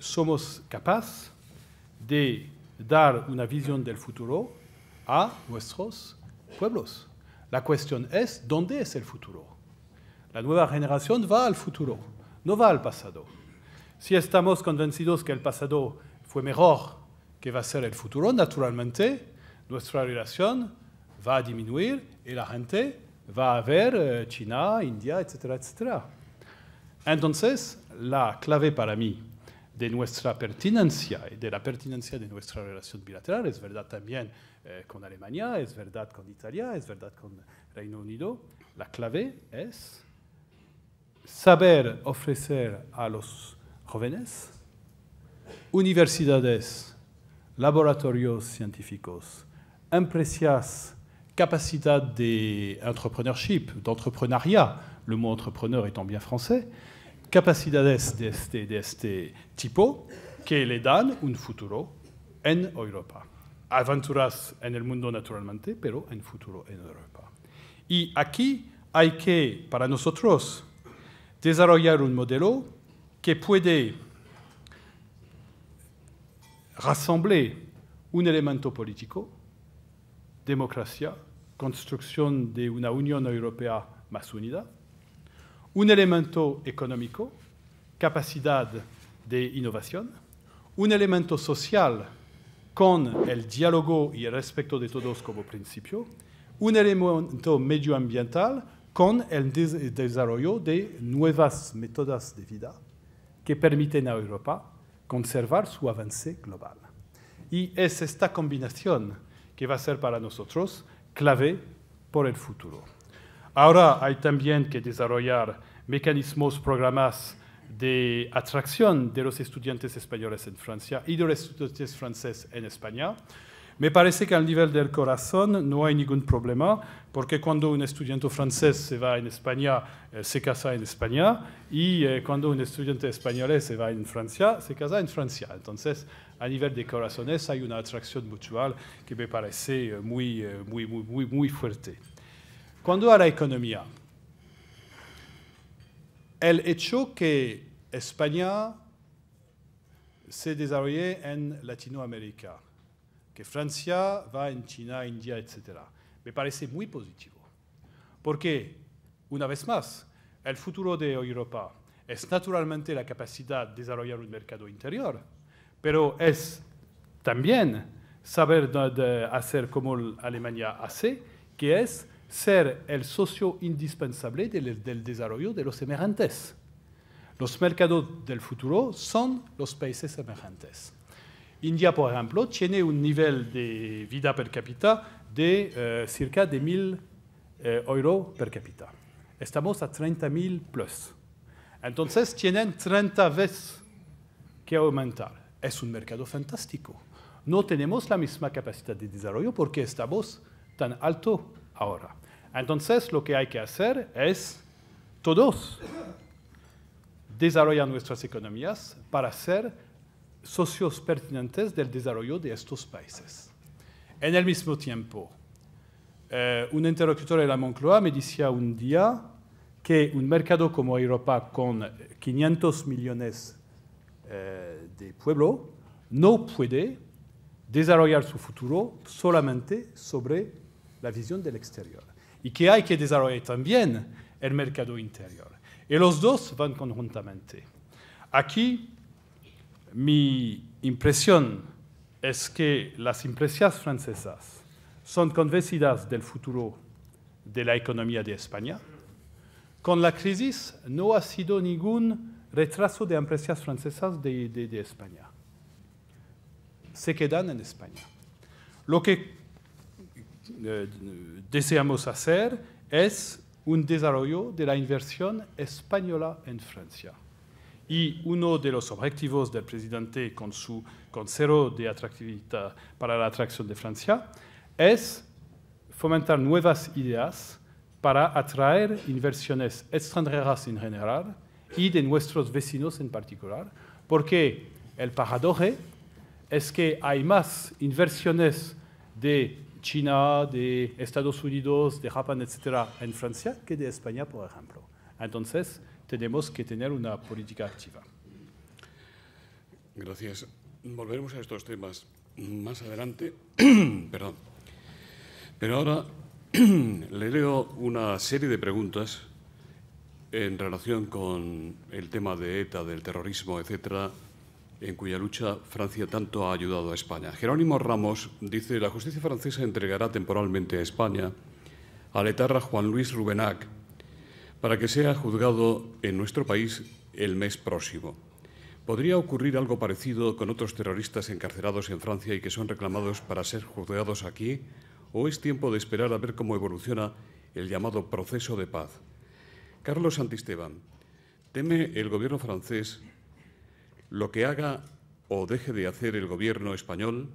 somos capaces de dar una vision del futuro a nuestros pueblos. La question est, ¿dónde est el futuro? La nueva generación va al futuro, no va al pasado. Si estamos convencidos que el pasado fue mejor que va ser el futuro, naturalmente nuestra relación va a et la gente va a ver eh, China, India, etc. Entonces, la clave para mí de nuestra pertinencia et de la pertinencia de nuestra relación bilatérale, es verdad también eh, con Alemania, es verdad con Italia, es verdad con Reino Unido, la clave es saber ofrecer a los jóvenes universidades, laboratorios científicos, empresas, capacidad de entrepreneurship, d'entrepreneuriat, le mot entrepreneur étant bien français, capacidades este, de este, tipo que le dan un futuro en Europa. Aventuras en el mundo naturalmente, pero en futuro en Europa. Y aquí hay que, para nosotros, desarrollar un modelo que puede rassembler un elemento político, democracia, construcción de una Unión Europea más unida, un elemento económico, capacidad de innovación, un elemento social con el diálogo y el respeto de todos como principio, un elemento medioambiental con el desarrollo de nuevas metodas de vida que permiten a Europa conservar su avance global. Y es esta combinación que va a ser para nosotros clave por el futuro. Ahora hay también que desarrollar mecanismos, programas de atracción de los estudiantes españoles en Francia y de los estudiantes franceses en España. Me parece que al nivel del corazón no hay ningún problema, porque cuando un estudiante francés se va en España, eh, se casa en España, y eh, cuando un estudiante español se va en Francia, se casa en Francia. Entonces, a nivel de corazones hay una atracción mutual que me parece eh, muy, muy, muy, muy fuerte. Quando à l'économie, le fait que España se développe en Latinoamérica, que France va en China, India, etc. Me parece muy positivo, porque, fois de plus, le futur de l'Europe est naturellement la capacité de développer un marché intérieur, mais es también savoir de hacer como Alemania hace, que es ser el socio indispensable del, desarrollo de los emergentes. Los mercados del futuro son los países emergentes. India, por ejemplo, tiene un nivel de vida per cápita de eh, cerca de 1.000 eh, euros per cápita. Estamos a 30.000 plus. Entonces tienen 30 veces que aumentar. Es un mercado fantástico. No tenemos la misma capacidad de desarrollo porque estamos tan alto ahora. Entonces lo que hay que hacer es todos desarrollar nuestras economías para ser socios pertinentes del desarrollo de estos países. En el mismo tiempo, eh, un interlocutor de la Moncloa me decía un día que un mercado como Europa con 500 millones eh, de pueblos no puede desarrollar su futuro solamente sobre la visión del exterior y que hay que desarrollar también el mercado interior. Y los dos van conjuntamente. Aquí mi impresión es que las empresas francesas son convencidas del futuro de la economía de España. Con la crisis no ha sido ningún retraso de empresas francesas de, de España. Se quedan en España. Lo que eh, deseamos hacer es un desarrollo de la inversión española en Francia. Y uno de los objetivos del presidente con su consejo de atractividad para la atracción de Francia es fomentar nuevas ideas para atraer inversiones extranjeras en general y de nuestros vecinos en particular, porque el paradoje es que hay más inversiones de China, de Estados Unidos, de Japón, etcétera, en Francia que de España, por ejemplo. Entonces, tenemos que tener una política activa. Gracias. Volveremos a estos temas más adelante. Perdón. Pero ahora le leo una serie de preguntas en relación con el tema de ETA, del terrorismo, etcétera, en cuya lucha Francia tanto ha ayudado a España. Jerónimo Ramos dice, la justicia francesa entregará temporalmente a España al etarra Juan Luis Rubenac para que sea juzgado en nuestro país el mes próximo. ¿Podría ocurrir algo parecido con otros terroristas encarcelados en Francia y que son reclamados para ser juzgados aquí? ¿O es tiempo de esperar a ver cómo evoluciona el llamado proceso de paz? Carlos Santisteban, ¿teme el gobierno francés lo que haga o deje de hacer el gobierno español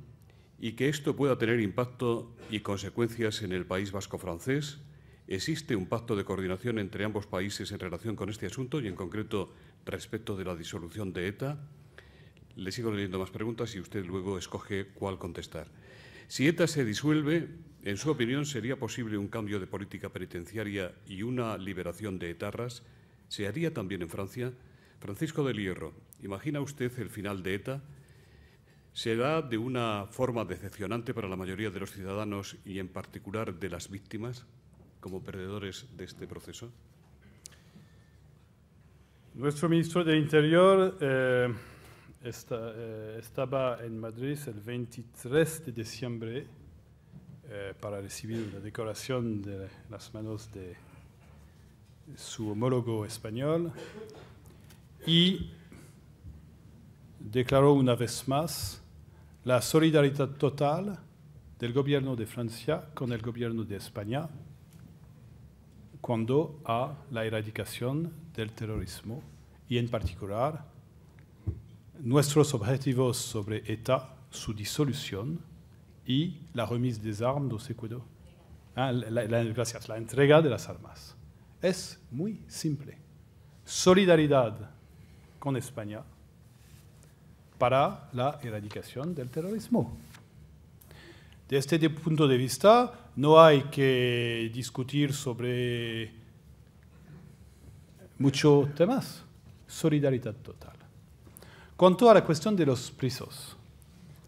y que esto pueda tener impacto y consecuencias en el país vasco francés. ¿Existe un pacto de coordinación entre ambos países en relación con este asunto y en concreto respecto de la disolución de ETA? Le sigo leyendo más preguntas y usted luego escoge cuál contestar. Si ETA se disuelve, en su opinión, ¿sería posible un cambio de política penitenciaria y una liberación de etarras? ¿Se haría también en Francia? Francisco del Hierro, ¿imagina usted el final de ETA? ¿Será de una forma decepcionante para la mayoría de los ciudadanos y en particular de las víctimas como perdedores de este proceso? Nuestro ministro de Interior eh, eh, estaba en Madrid el 23 de diciembre eh, para recibir la decoración de las manos de su homólogo español y declaró una vez más la solidaridad total del gobierno de Francia con el gobierno de España cuando a la erradicación del terrorismo y en particular nuestros objetivos sobre ETA, su disolución y la remise des armas de ah, la entrega de las armas. Es muy simple. Solidaridad con España para la erradicación del terrorismo. Desde este punto de vista, no hay que discutir sobre muchos temas. Solidaridad total. Cuanto a la cuestión de los prisos.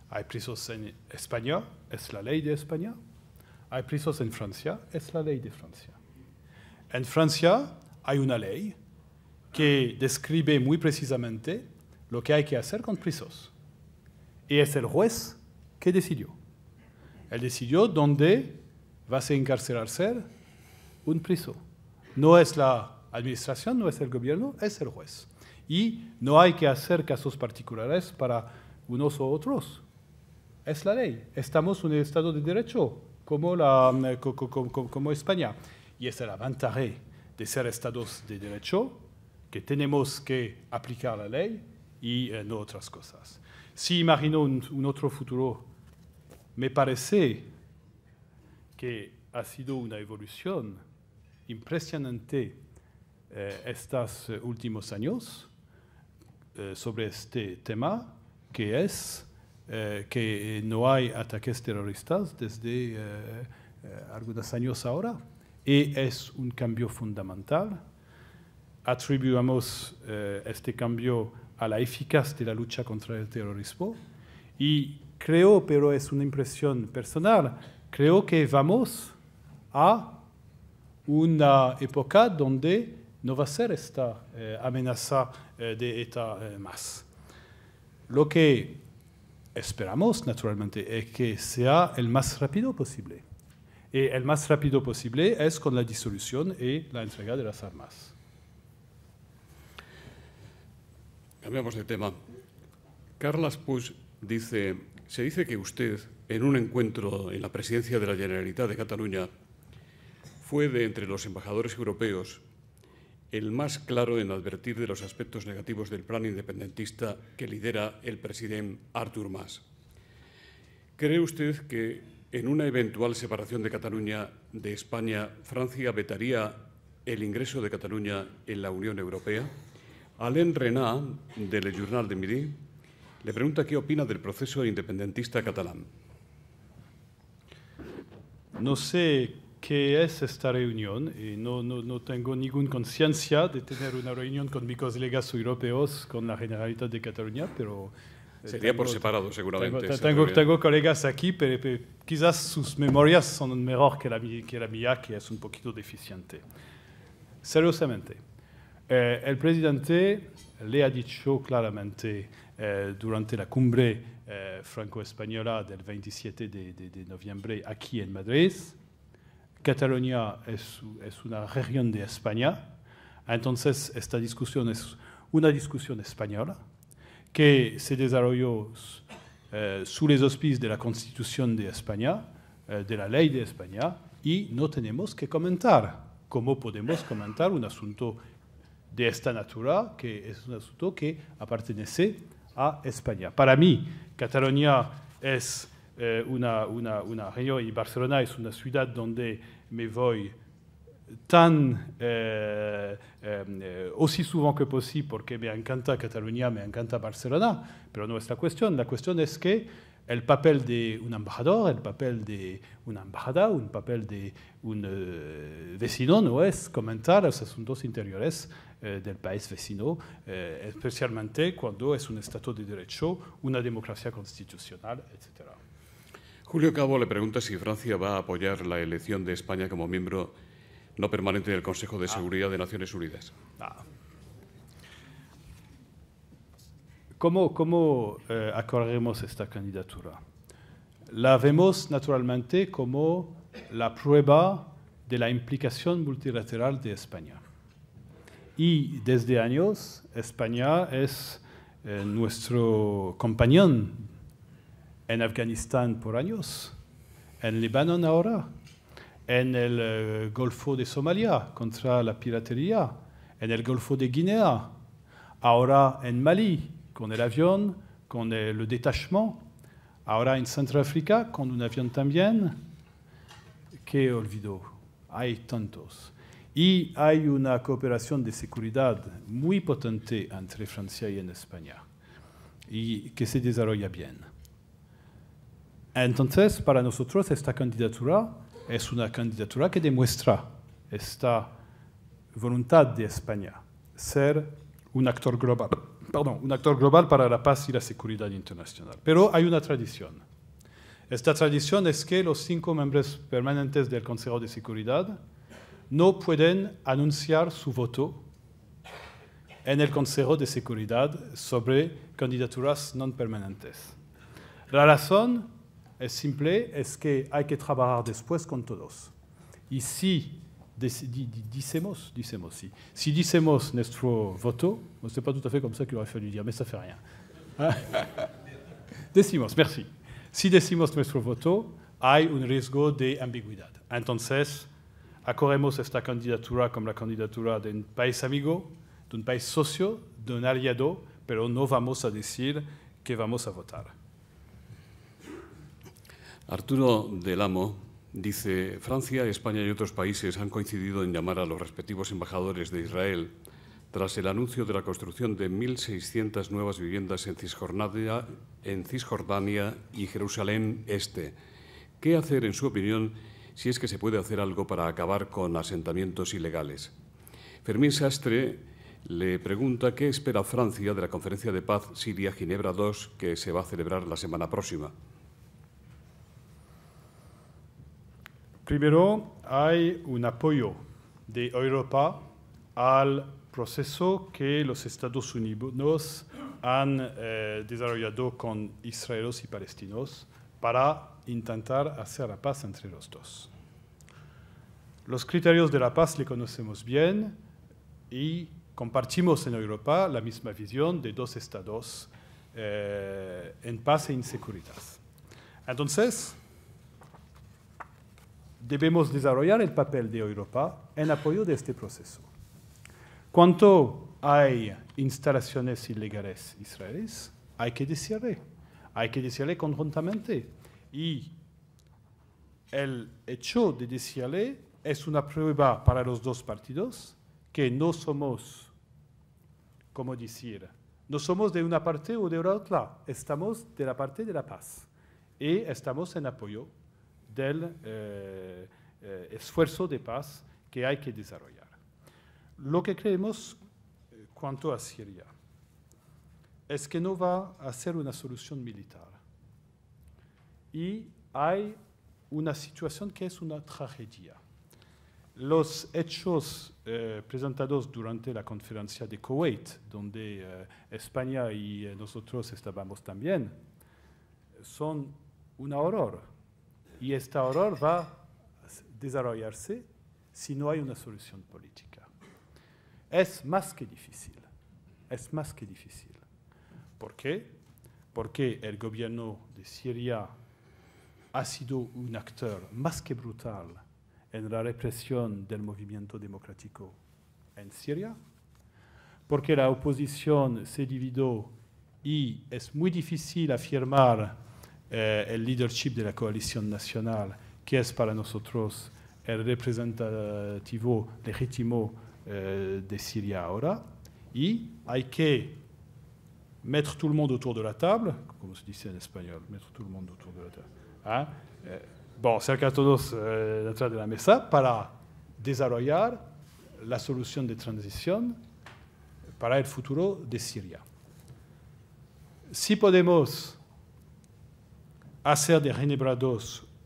hay prisos en España, es la ley de España. Hay prisos en Francia, es la ley de Francia. En Francia hay una ley que describe muy precisamente lo que hay que hacer con prisos. Y es el juez que decidió. Él decidió dónde va a encarcelarse un priso. No es la administración, no es el gobierno, es el juez. Y no hay que hacer casos particulares para unos u otros. Es la ley. Estamos en un Estado de Derecho, como, la, eh, como, España. Y es la avantaje de ser Estados de Derecho, que tenemos que aplicar la ley y no otras cosas. Si imagino un, otro futuro, me parece que ha sido una evolución impresionante eh, estos eh, últimos años eh, sobre este tema, que es que no hay ataques terroristas desde algunos años ahora, y es un cambio fundamental atribuamos eh, este cambio a la eficacia de la lucha contra el terrorismo. Y creo, pero es una impresión personal, creo que vamos a una época donde no va a ser esta eh, amenaza eh, de ETA más. Lo que esperamos, naturalmente, es que sea el más rápido posible. Y el más rápido posible es con la disolución y la entrega de las armas. Cambiamos de tema. Carlas Puig dice, se dice que usted, en un encuentro en la presidencia de la Generalitat de Cataluña, fue de entre los embajadores europeos el más claro en advertir de los aspectos negativos del plan independentista que lidera el presidente Artur Mas. ¿Cree usted que en una eventual separación de Cataluña de España, Francia vetaría el ingreso de Cataluña en la Unión Europea? Alain Renat, del Journal de Midi, le pregunta qué opina del proceso independentista catalán. No sé qué es esta reunión y no, no, no tengo ninguna conciencia de tener una reunión con mis colegas europeos, con la Generalitat de Cataluña, pero... Eh, Sería por separado, seguramente. Tengo, tengo, colegas aquí, pero, quizás sus memorias son mejor que la, que la mía, que es un poquito deficiente. Seriosamente. Eh, el presidente le ha dicho claramente eh, durante la cumbre eh, franco-española del 27 de, noviembre aquí en Madrid, Cataluña es, una región de España, entonces esta discusión es una discusión española que se desarrolló sous los auspices de la Constitución de España, de la ley de España, y no tenemos que comentar cómo podemos comentar un asunto de esta natura, que es un asunto que pertenece a España. Para mí, Cataluña es eh, una, una, una, región y Barcelona es una ciudad donde me voy tan eh, eh, aussi souvent que possible, porque me encanta Cataluña, me encanta Barcelona, pero no es la cuestión. La cuestión es que el papel de un embajador, el papel de una embajada, un papel de un eh, vecino no es comentar los asuntos interiores Eh, del país vecino, eh, especialmente cuando es un Estado de Derecho, una democracia constitucional, etc. Julio Cabo le pregunta si Francia va a apoyar la elección de España como miembro no permanente del Consejo de ah. Seguridad de Naciones Unidas. Ah. ¿Cómo, cómo eh, esta candidatura? La vemos naturalmente como la prueba de la implicación multilateral de España. Et depuis años España es est eh, nuestro compagnon. en Afghanistan, por años, en Libanon ahora, en el eh, Golfo de Somalia contra la piratería, en el Golfo de Guinea, ahora en Mali con el avión, con le détachement. ahora en Centrafrica, con un avión también. Que olvido, Hay tantos. Y hay una cooperación de seguridad muy potente entre Francia y en España y que se desarrolla bien. Entonces, para nosotros esta candidatura es una candidatura que demuestra esta voluntad de España ser un actor global, perdón, un actor global para la paz y la seguridad internacional. Pero hay una tradición. Esta tradición es que los cinco miembros permanentes del Consejo de Seguridad no pueden anunciar su voto en el Consejo de Seguridad sobre candidaturas no permanentes. La razón es simple, es que hay que trabajar después con todos. Y si dicemos, dicemos, si, si dicemos nuestro voto, c'est pas tout à fait comme ça qu'il aurait fallu dire, mais ça fait rien. decimos, merci. Si decimos nuestro voto, hay un riesgo de ambigüedad. Entonces, acogemos esta candidatura como la candidatura de un país amigo, de un país socio, de un aliado, pero no vamos a decir que vamos a votar. Arturo Del Amo dice, Francia, España y otros países han coincidido en llamar a los respectivos embajadores de Israel tras el anuncio de la construcción de 1.600 nuevas viviendas en Cisjordania, en Cisjordania y Jerusalén Este. ¿Qué hacer, en su opinión, si es que se puede hacer algo para acabar con asentamientos ilegales. Fermín Sastre le pregunta qué espera Francia de la Conferencia de Paz Siria-Ginebra II que se va a celebrar la semana próxima. Primero, hay un apoyo de Europa al proceso que los Estados Unidos han eh, desarrollado con israelos y palestinos para intentar hacer la paz entre los dos. Los criterios de la paz le conocemos bien y compartimos en Europa la misma visión de dos estados eh, en paz e inseguridad. Entonces, debemos desarrollar el papel de Europa en apoyo de este proceso. Cuanto hay instalaciones ilegales israelíes, hay que decirle, hay que decirle conjuntamente y el hecho de decirle es una prueba para los dos partidos que no somos, como decir, no somos de una parte o de otra, estamos de la parte de la paz y estamos en apoyo del eh, eh, esfuerzo de paz que hay que desarrollar. Lo que creemos eh, cuanto a Siria es que no va a ser una solución militar y hay una situación que es una tragedia. Los hechos eh, presentados durante la conferencia de Kuwait, donde eh, España y eh, nosotros estábamos también, son un horror. Y esta horror va a desarrollarse si no hay una solución política. Es más que difícil. Es más que difícil. ¿Por qué? Porque el gobierno de Siria ha sido un acteur más que brutal en la répression del movimiento democrático en Siria, porque la oposición se dividió y es muy difficile afirmar eh, el leadership de la coalition nationale que es para nosotros el representativo légitime eh, de Siria ahora. Y hay que mettre tout le monde autour de la table, comme se dit en espagnol, mettre tout le monde autour de la table. Hein. Euh, bon, cerca de todos eh, de la mesa para développer la solution de transition pour el futuro de Siria. Si podemos hacer de Ginebra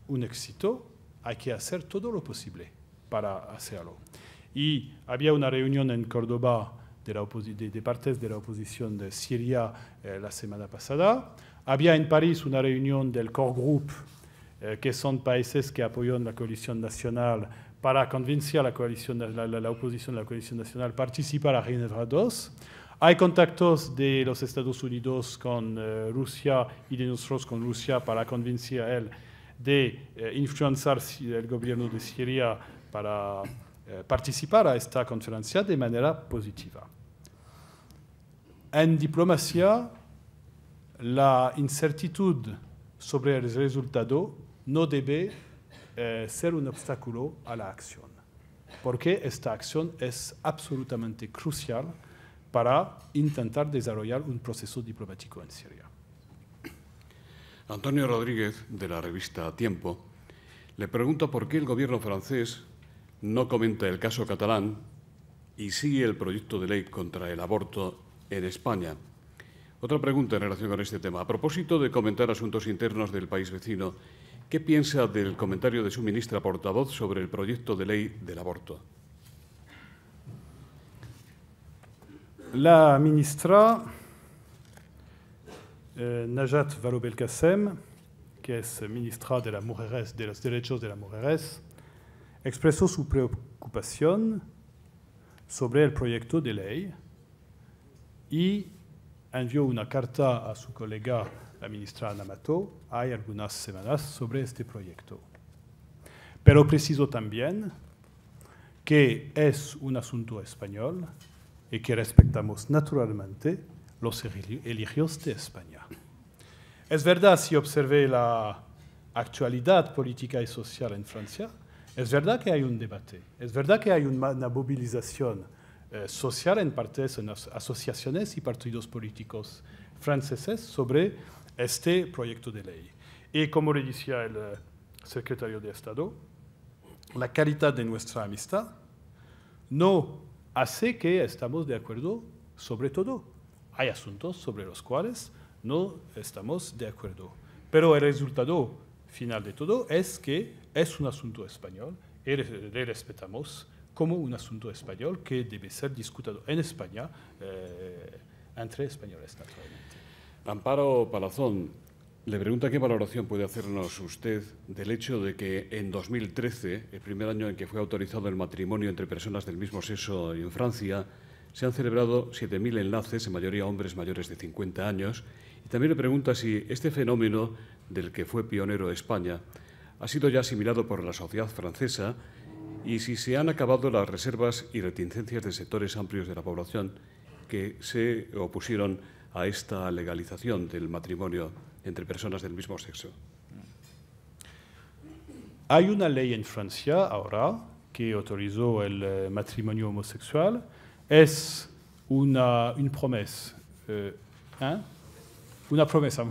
un éxito, hay que hacer todo lo posible para hacerlo. Y había una reunión en Córdoba de, la de, de partes de la oposición de Siria eh, la semana pasada. Había ah en Paris une réunion del core group, eh, que son países que apoyan la coalition nationale, pour convaincre la, coalición, la, la, de la coalición nacional, participar a y a Hay contactos de los Estados Unidos con eh, Rusia y de nosotros con Rusia para convencer a él de eh, influenciar el gobierno de Siria para eh, participar a esta conferencia de manera positiva. En diplomacia, la incertidumbre sobre el resultado no debe eh, ser un obstáculo a la acción, porque esta acción es absolutamente crucial para intentar desarrollar un proceso diplomático en Siria. Antonio Rodríguez, de la revista Tiempo, le pregunta por qué el gobierno francés no comenta el caso catalán y sigue el proyecto de ley contra el aborto en España. Otra pregunta en relación con este tema. A propósito de comentar asuntos internos del país vecino, ¿qué piensa del comentario de su ministra portavoz sobre el proyecto de ley del aborto? La ministra eh, Najat Valobel-Kassem, que es eh, ministra de, la mujeres, de los Derechos de la Mujeres, expresó su preocupación sobre el proyecto de ley y envió una carta a su colega, la ministra Ana Mato, hay algunas semanas sobre este proyecto. Pero preciso también que es un asunto español y que respetamos naturalmente los religiosos de España. Es verdad, si observé la actualidad política y social en Francia, es verdad que hay un debate, es verdad que hay una movilización eh, social en partes en las asociaciones y partidos políticos franceses sobre este proyecto de ley. Y como le decía el eh, secretario de Estado, la calidad de nuestra amistad no hace que estamos de acuerdo sobre todo. Hay asuntos sobre los cuales no estamos de acuerdo. Pero el resultado final de todo es que es un asunto español y le respetamos como un asunto español que debe ser discutido en España eh, entre españoles, Amparo Palazón le pregunta qué valoración puede hacernos usted del hecho de que en 2013, el primer año en que fue autorizado el matrimonio entre personas del mismo sexo en Francia, se han celebrado 7.000 enlaces, en mayoría hombres mayores de 50 años, y también le pregunta si este fenómeno del que fue pionero España ha sido ya asimilado por la sociedad francesa y si se han acabado las reservas y reticencias de sectores amplios de la población que se opusieron a esta legalización del matrimonio entre personas del mismo sexo. Hay una ley en Francia ahora que autorizó el eh, matrimonio homosexual. Es una, una promesa, eh, ¿eh? una promesa,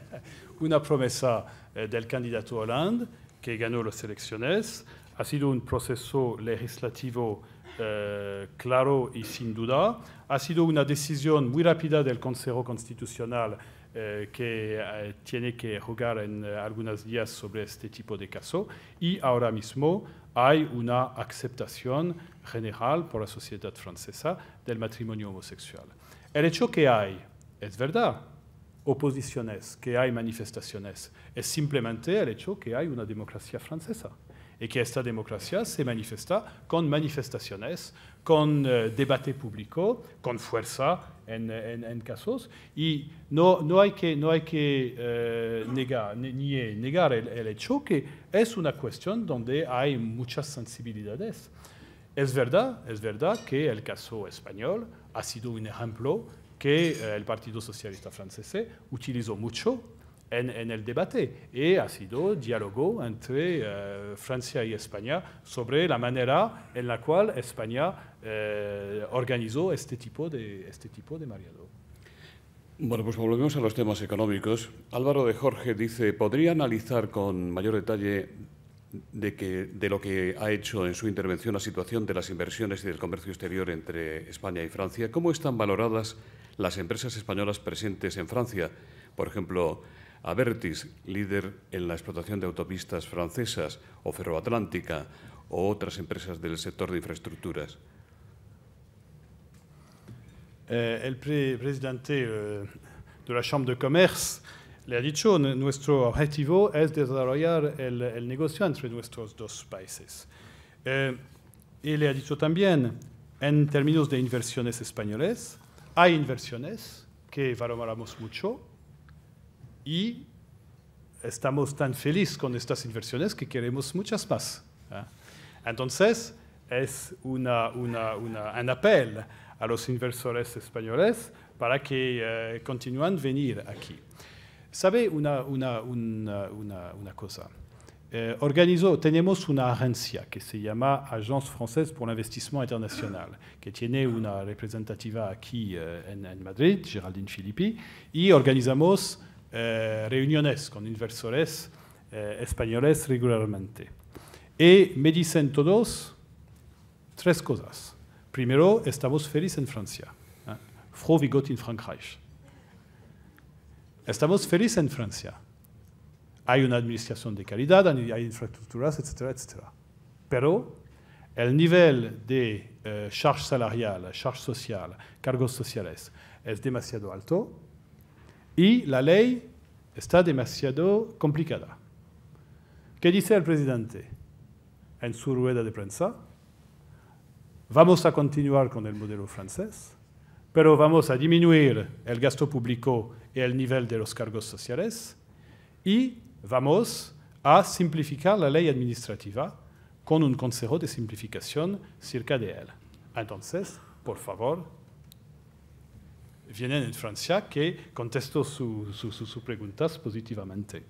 una promesa del candidato Hollande que ganó las elecciones ha sido un proceso legislativo eh, claro y sin duda. Ha sido una decisión muy rápida del Consejo Constitucional eh, que eh, tiene que jugar en algunos días sobre este tipo de casos y ahora mismo hay una aceptación general por la sociedad francesa del matrimonio homosexual. El hecho que hay, es verdad, oposiciones, que hay manifestaciones, es simplemente el hecho que hay una democracia francesa y que esta democracia se manifiesta con manifestaciones, con eh, debate público, con fuerza en, casos. Y no, no hay que, no hay que eh, negar, ni negar el, hecho que es una cuestión donde hay muchas sensibilidades. Es verdad, es verdad que el caso español ha sido un ejemplo que eh, el Partido Socialista francés utilizó mucho en, el debate y ha sido diálogo entre eh, Francia y España sobre la manera en la cual España eh, organizó este tipo de, este tipo de mariado. Bueno, pues volvemos a los temas económicos. Álvaro de Jorge dice, ¿podría analizar con mayor detalle de, que, de lo que ha hecho en su intervención la situación de las inversiones y del comercio exterior entre España y Francia? ¿Cómo están valoradas las empresas españolas presentes en Francia? Por ejemplo, a líder en la explotación de autopistas francesas o ferroatlántica, o otras empresas del sector de infraestructuras? Eh, el presidente eh, de la Chambre de Comercio le ha dicho, nuestro objetivo es desarrollar el, negocio entre nuestros dos países. Eh, y le ha dicho también, en términos de inversiones españoles, hay inversiones que valoramos mucho, y estamos tan felices con estas inversiones que queremos muchas más. ¿eh? Entonces, es una, una, una, un appel a los inversores españoles para que eh, continúen venir aquí. ¿Sabe una, una cosa? Eh, organizó, tenemos una agencia que se llama Agence Française pour l'Investissement International, que tiene una representativa aquí eh, en, Madrid, Geraldine Filippi, y organizamos avec eh, con inversores eh, españoles regularmente. Et me disent todos tres cosas. Primero, estamos felices en Francia. ¿eh? Froh wie Gott in Frankreich. Estamos felices en Francia. Hay una administración de calidad, hay infraestructuras, etcétera, etcétera. Pero el nivel de charges charge salarial, charge social, cargos sociales es demasiado alto et la ley está demasiado complicada. que dice el presidente en su rueda de prensa? Vamos a continuar con el modelo français, pero vamos a disminuir el gasto público y el nivel de los cargos sociales y vamos a simplificar la ley administrativa con un consejo de simplification cerca de él. Entonces, por favor, vienen en Francia, que contesto sus preguntas positivamente.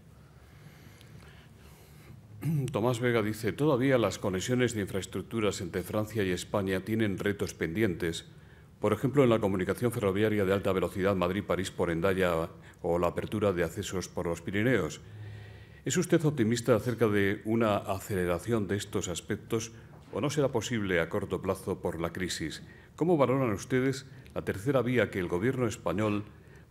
Tomás Vega dice, todavía las conexiones de infraestructuras entre Francia y España tienen retos pendientes, por ejemplo en la comunicación ferroviaria de alta velocidad Madrid-París por Endaya o la apertura de accesos por los Pirineos. ¿Es usted optimista acerca de una aceleración de estos aspectos o no será posible a corto plazo por la crisis? ¿Cómo valoran ustedes la tercera vía que el Gobierno español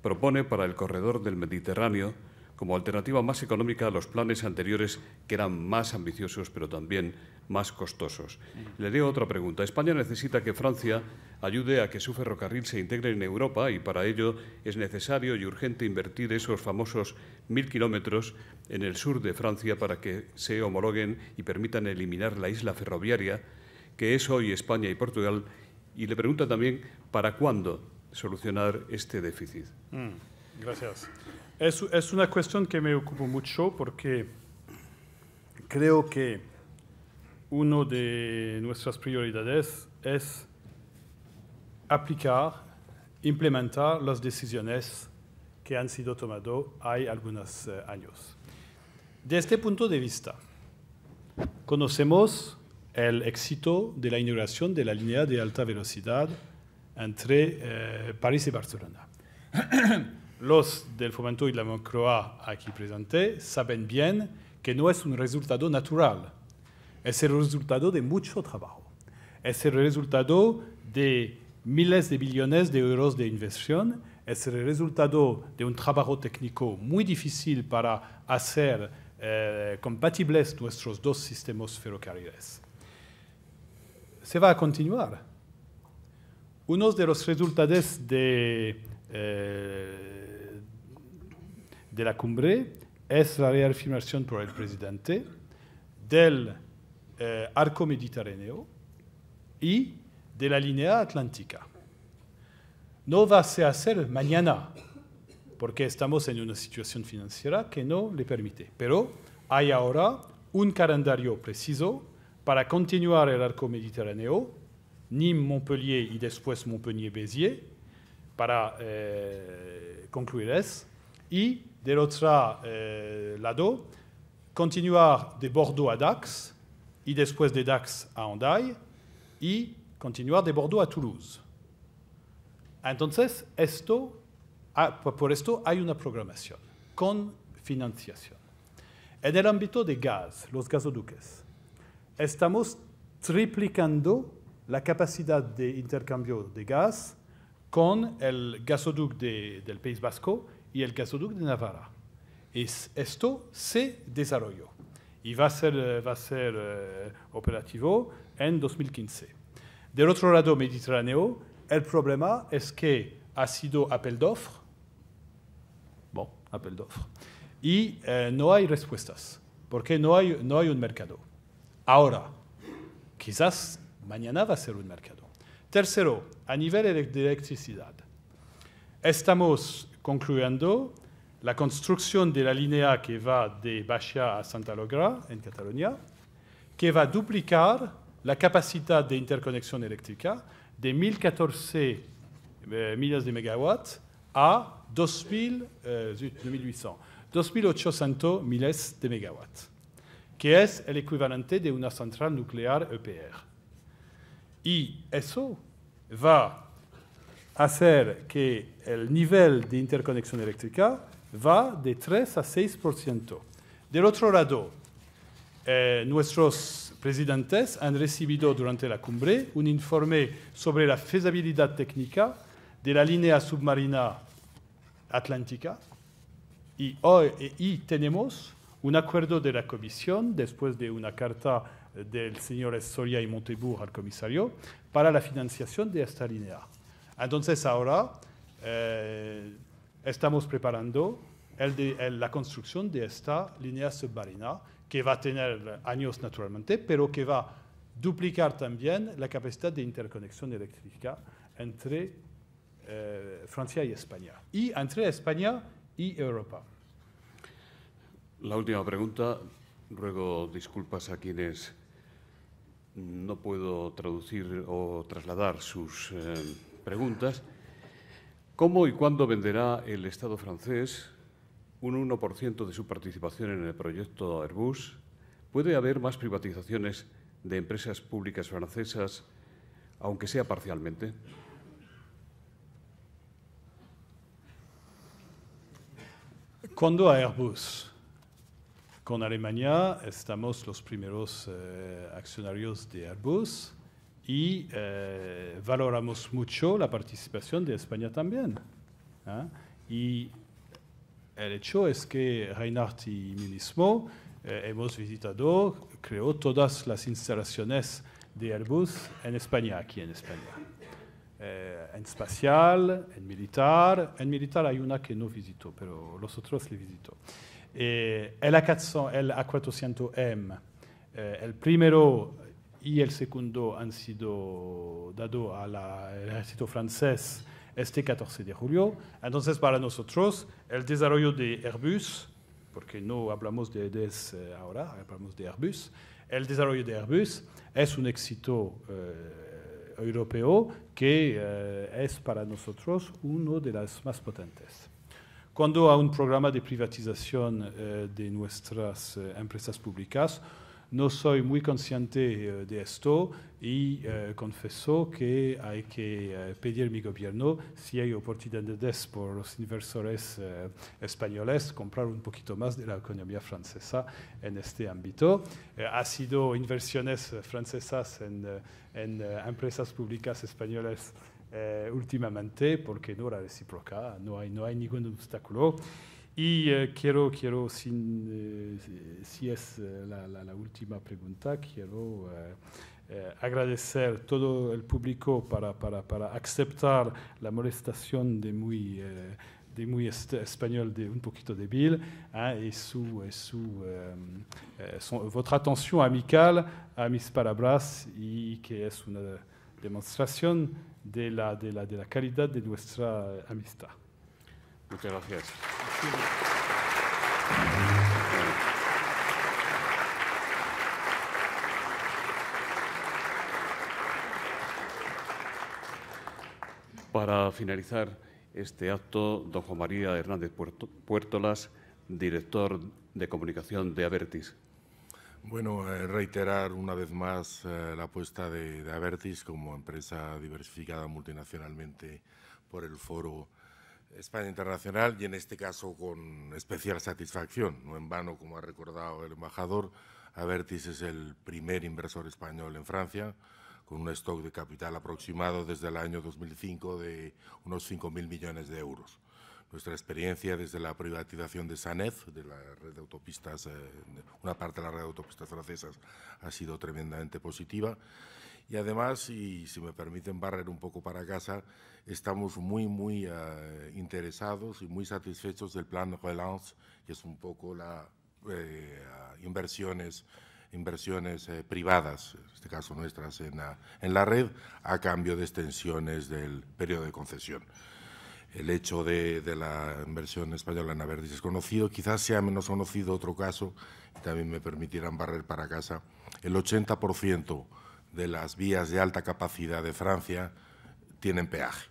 propone para el corredor del Mediterráneo como alternativa más económica a los planes anteriores que eran más ambiciosos pero también más costosos. Mm. Le leo otra pregunta. España necesita que Francia ayude a que su ferrocarril se integre en Europa y para ello es necesario y urgente invertir esos famosos mil kilómetros en el sur de Francia para que se homologuen y permitan eliminar la isla ferroviaria que es hoy España y Portugal y le pregunta también, ¿para cuándo solucionar este déficit? Mm, gracias. Es, es, una cuestión que me ocupa mucho porque creo que una de nuestras prioridades es aplicar, implementar las decisiones que han sido tomadas hay algunos eh, años. De este punto de vista, conocemos el éxito de la inauguración de la línea de alta velocidad entre eh, París y Barcelona. Los del Fomento y la Moncloa aquí presentes saben bien que no es un resultado natural, es el resultado de mucho trabajo, es el resultado de miles de billones de euros de inversión, es el resultado de un trabajo técnico muy difícil para hacer eh, compatibles nuestros dos sistemas ferrocarriles se va a continuar. Uno de los resultados de, eh, de la cumbre es la reafirmación por el presidente del eh, arco mediterráneo y de la línea atlántica. No va a ser mañana, porque estamos en una situación financiera que no le permite, pero hay ahora un calendario preciso para continuer el méditerranéen Nîmes-Montpellier y Montpellier-Béziers, para conclure euh, concluir et y l'autre otro euh, lado, de Bordeaux à Dax, y de Dax à Hendaye, et continuer de Bordeaux à Toulouse. Entonces, esto, por esto hay una programación con financiación. En el ámbito de gas, los gazoduques. estamos triplicando la capacidad de intercambio de gas con el gasoducto del País Vasco y el gasoducto de Navarra. Y esto se desarrolló y va a ser, eh, eh, operativo en 2015. Del otro lado mediterráneo, el problema es que ha sido apel d'offre bon, apel y eh, no hay respuestas, porque no hay, no hay un mercado. Ahora, quizás mañana va a ser un mercado. Tercero, a nivel de electricidad. Estamos concluyendo la construcción de la línea que va de Bachia a Santa Logra, en Cataluña, que va a duplicar la capacidad de interconexión eléctrica de 1.014 eh, millones de megawatts a 2.800 eh, de megawatts que est l'équivalent de una centrale nucléaire EPR. Y eso va faire que le niveau de électrique eléctrica va de 3 à 6%. De l'autre lado, nos eh, nuestros presidentes han recibido durante la cumbre un informe sobre la faisabilité technique de la línea submarina atlántica y hoy y tenemos un acuerdo de la Comisión, después de una carta eh, del señor Soria y Montebourg al comisario, para la financiación de esta línea. Entonces ahora eh, estamos preparando la construcción de esta línea submarina, que va a tener años naturalmente, pero que va a duplicar también la capacidad de interconexión eléctrica entre eh, Francia y España, y entre España y Europa. La última pregunta. Ruego disculpas a quienes no puedo traducir o trasladar sus eh, preguntas. ¿Cómo y cuándo venderá el Estado francés un 1% de su participación en el proyecto Airbus? ¿Puede haber más privatizaciones de empresas públicas francesas, aunque sea parcialmente? ¿Cuándo a Airbus? Con Alemania estamos los primeros eh, accionarios de Airbus y eh, valoramos mucho la participación de España también. ¿ah? Y el hecho es que Reinhardt y Minismo eh, hemos visitado, creo, todas las instalaciones de Airbus en España, aquí en España. en espacial, en militar. En militar hay una que no visitó pero los otros le visito. E è la 400, 400M. Eh, primero y le segundo ont été sido dado all'esercito francés este 14 de julio. Entonces, para nosotros, el desarrollo de Airbus, porque no hablamos de EDS eh, ahora, hablamos de Airbus, el desarrollo de Airbus es un éxito eh, europeo que eh, es para nosotros uno de las más potentes. Cuando a un programa de privatización eh, de nuestras eh, empresas públicas, no soy muy consciente eh, de esto y eh, confieso que hay que pedir a mi gobierno si hay oportunidades por los inversores españoles comprar un poquito más de la economía francesa en este ámbito. ha sido inversiones francesas en, en empresas públicas españolas eh, ultimamente, porque no la reciproca no hay, no hai ningún obstáculo. Y eh, quiero, eh, si es eh, la, la, la, última pregunta, quiero eh, agradecer todo el público para, para, para, aceptar la molestación de muy de muy espagnol, de un poquito débile, ah, hein, et votre attention amicale à mis palabras y que es una demostración de la, de de la calidad de nuestra eh, amistad. Muchas gracias. Para finalizar este acto, don Juan María Hernández Puertolas, director de comunicación de Avertis. Bueno, eh, reiterar una vez más eh, la apuesta de, de, Avertis como empresa diversificada multinacionalmente por el Foro España Internacional y en este caso con especial satisfacción. No en vano, como ha recordado el embajador, Avertis es el primer inversor español en Francia, con un stock de capital aproximado desde el año 2005 de unos 5.000 millones de euros nuestra experiencia desde la privatización de Sanef, de la red de autopistas, eh, una parte de la red de autopistas francesas ha sido tremendamente positiva. Y además, y si me permiten barrer un poco para casa, estamos muy, muy eh, interesados y muy satisfechos del plan Relance, que es un poco la eh, inversiones inversiones privadas, en este caso nuestras, en la, en la red, a cambio de extensiones del periodo de concesión el hecho de, la inversión española en haber desconocido, quizás sea menos conocido otro caso, y también me permitirán barrer para casa, el 80% de las vías de alta capacidad de Francia tienen peaje,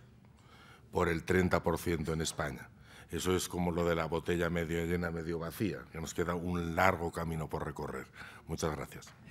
por el 30% en España. Eso es como lo de la botella medio llena, medio vacía, que nos queda un largo camino por recorrer. Muchas gracias.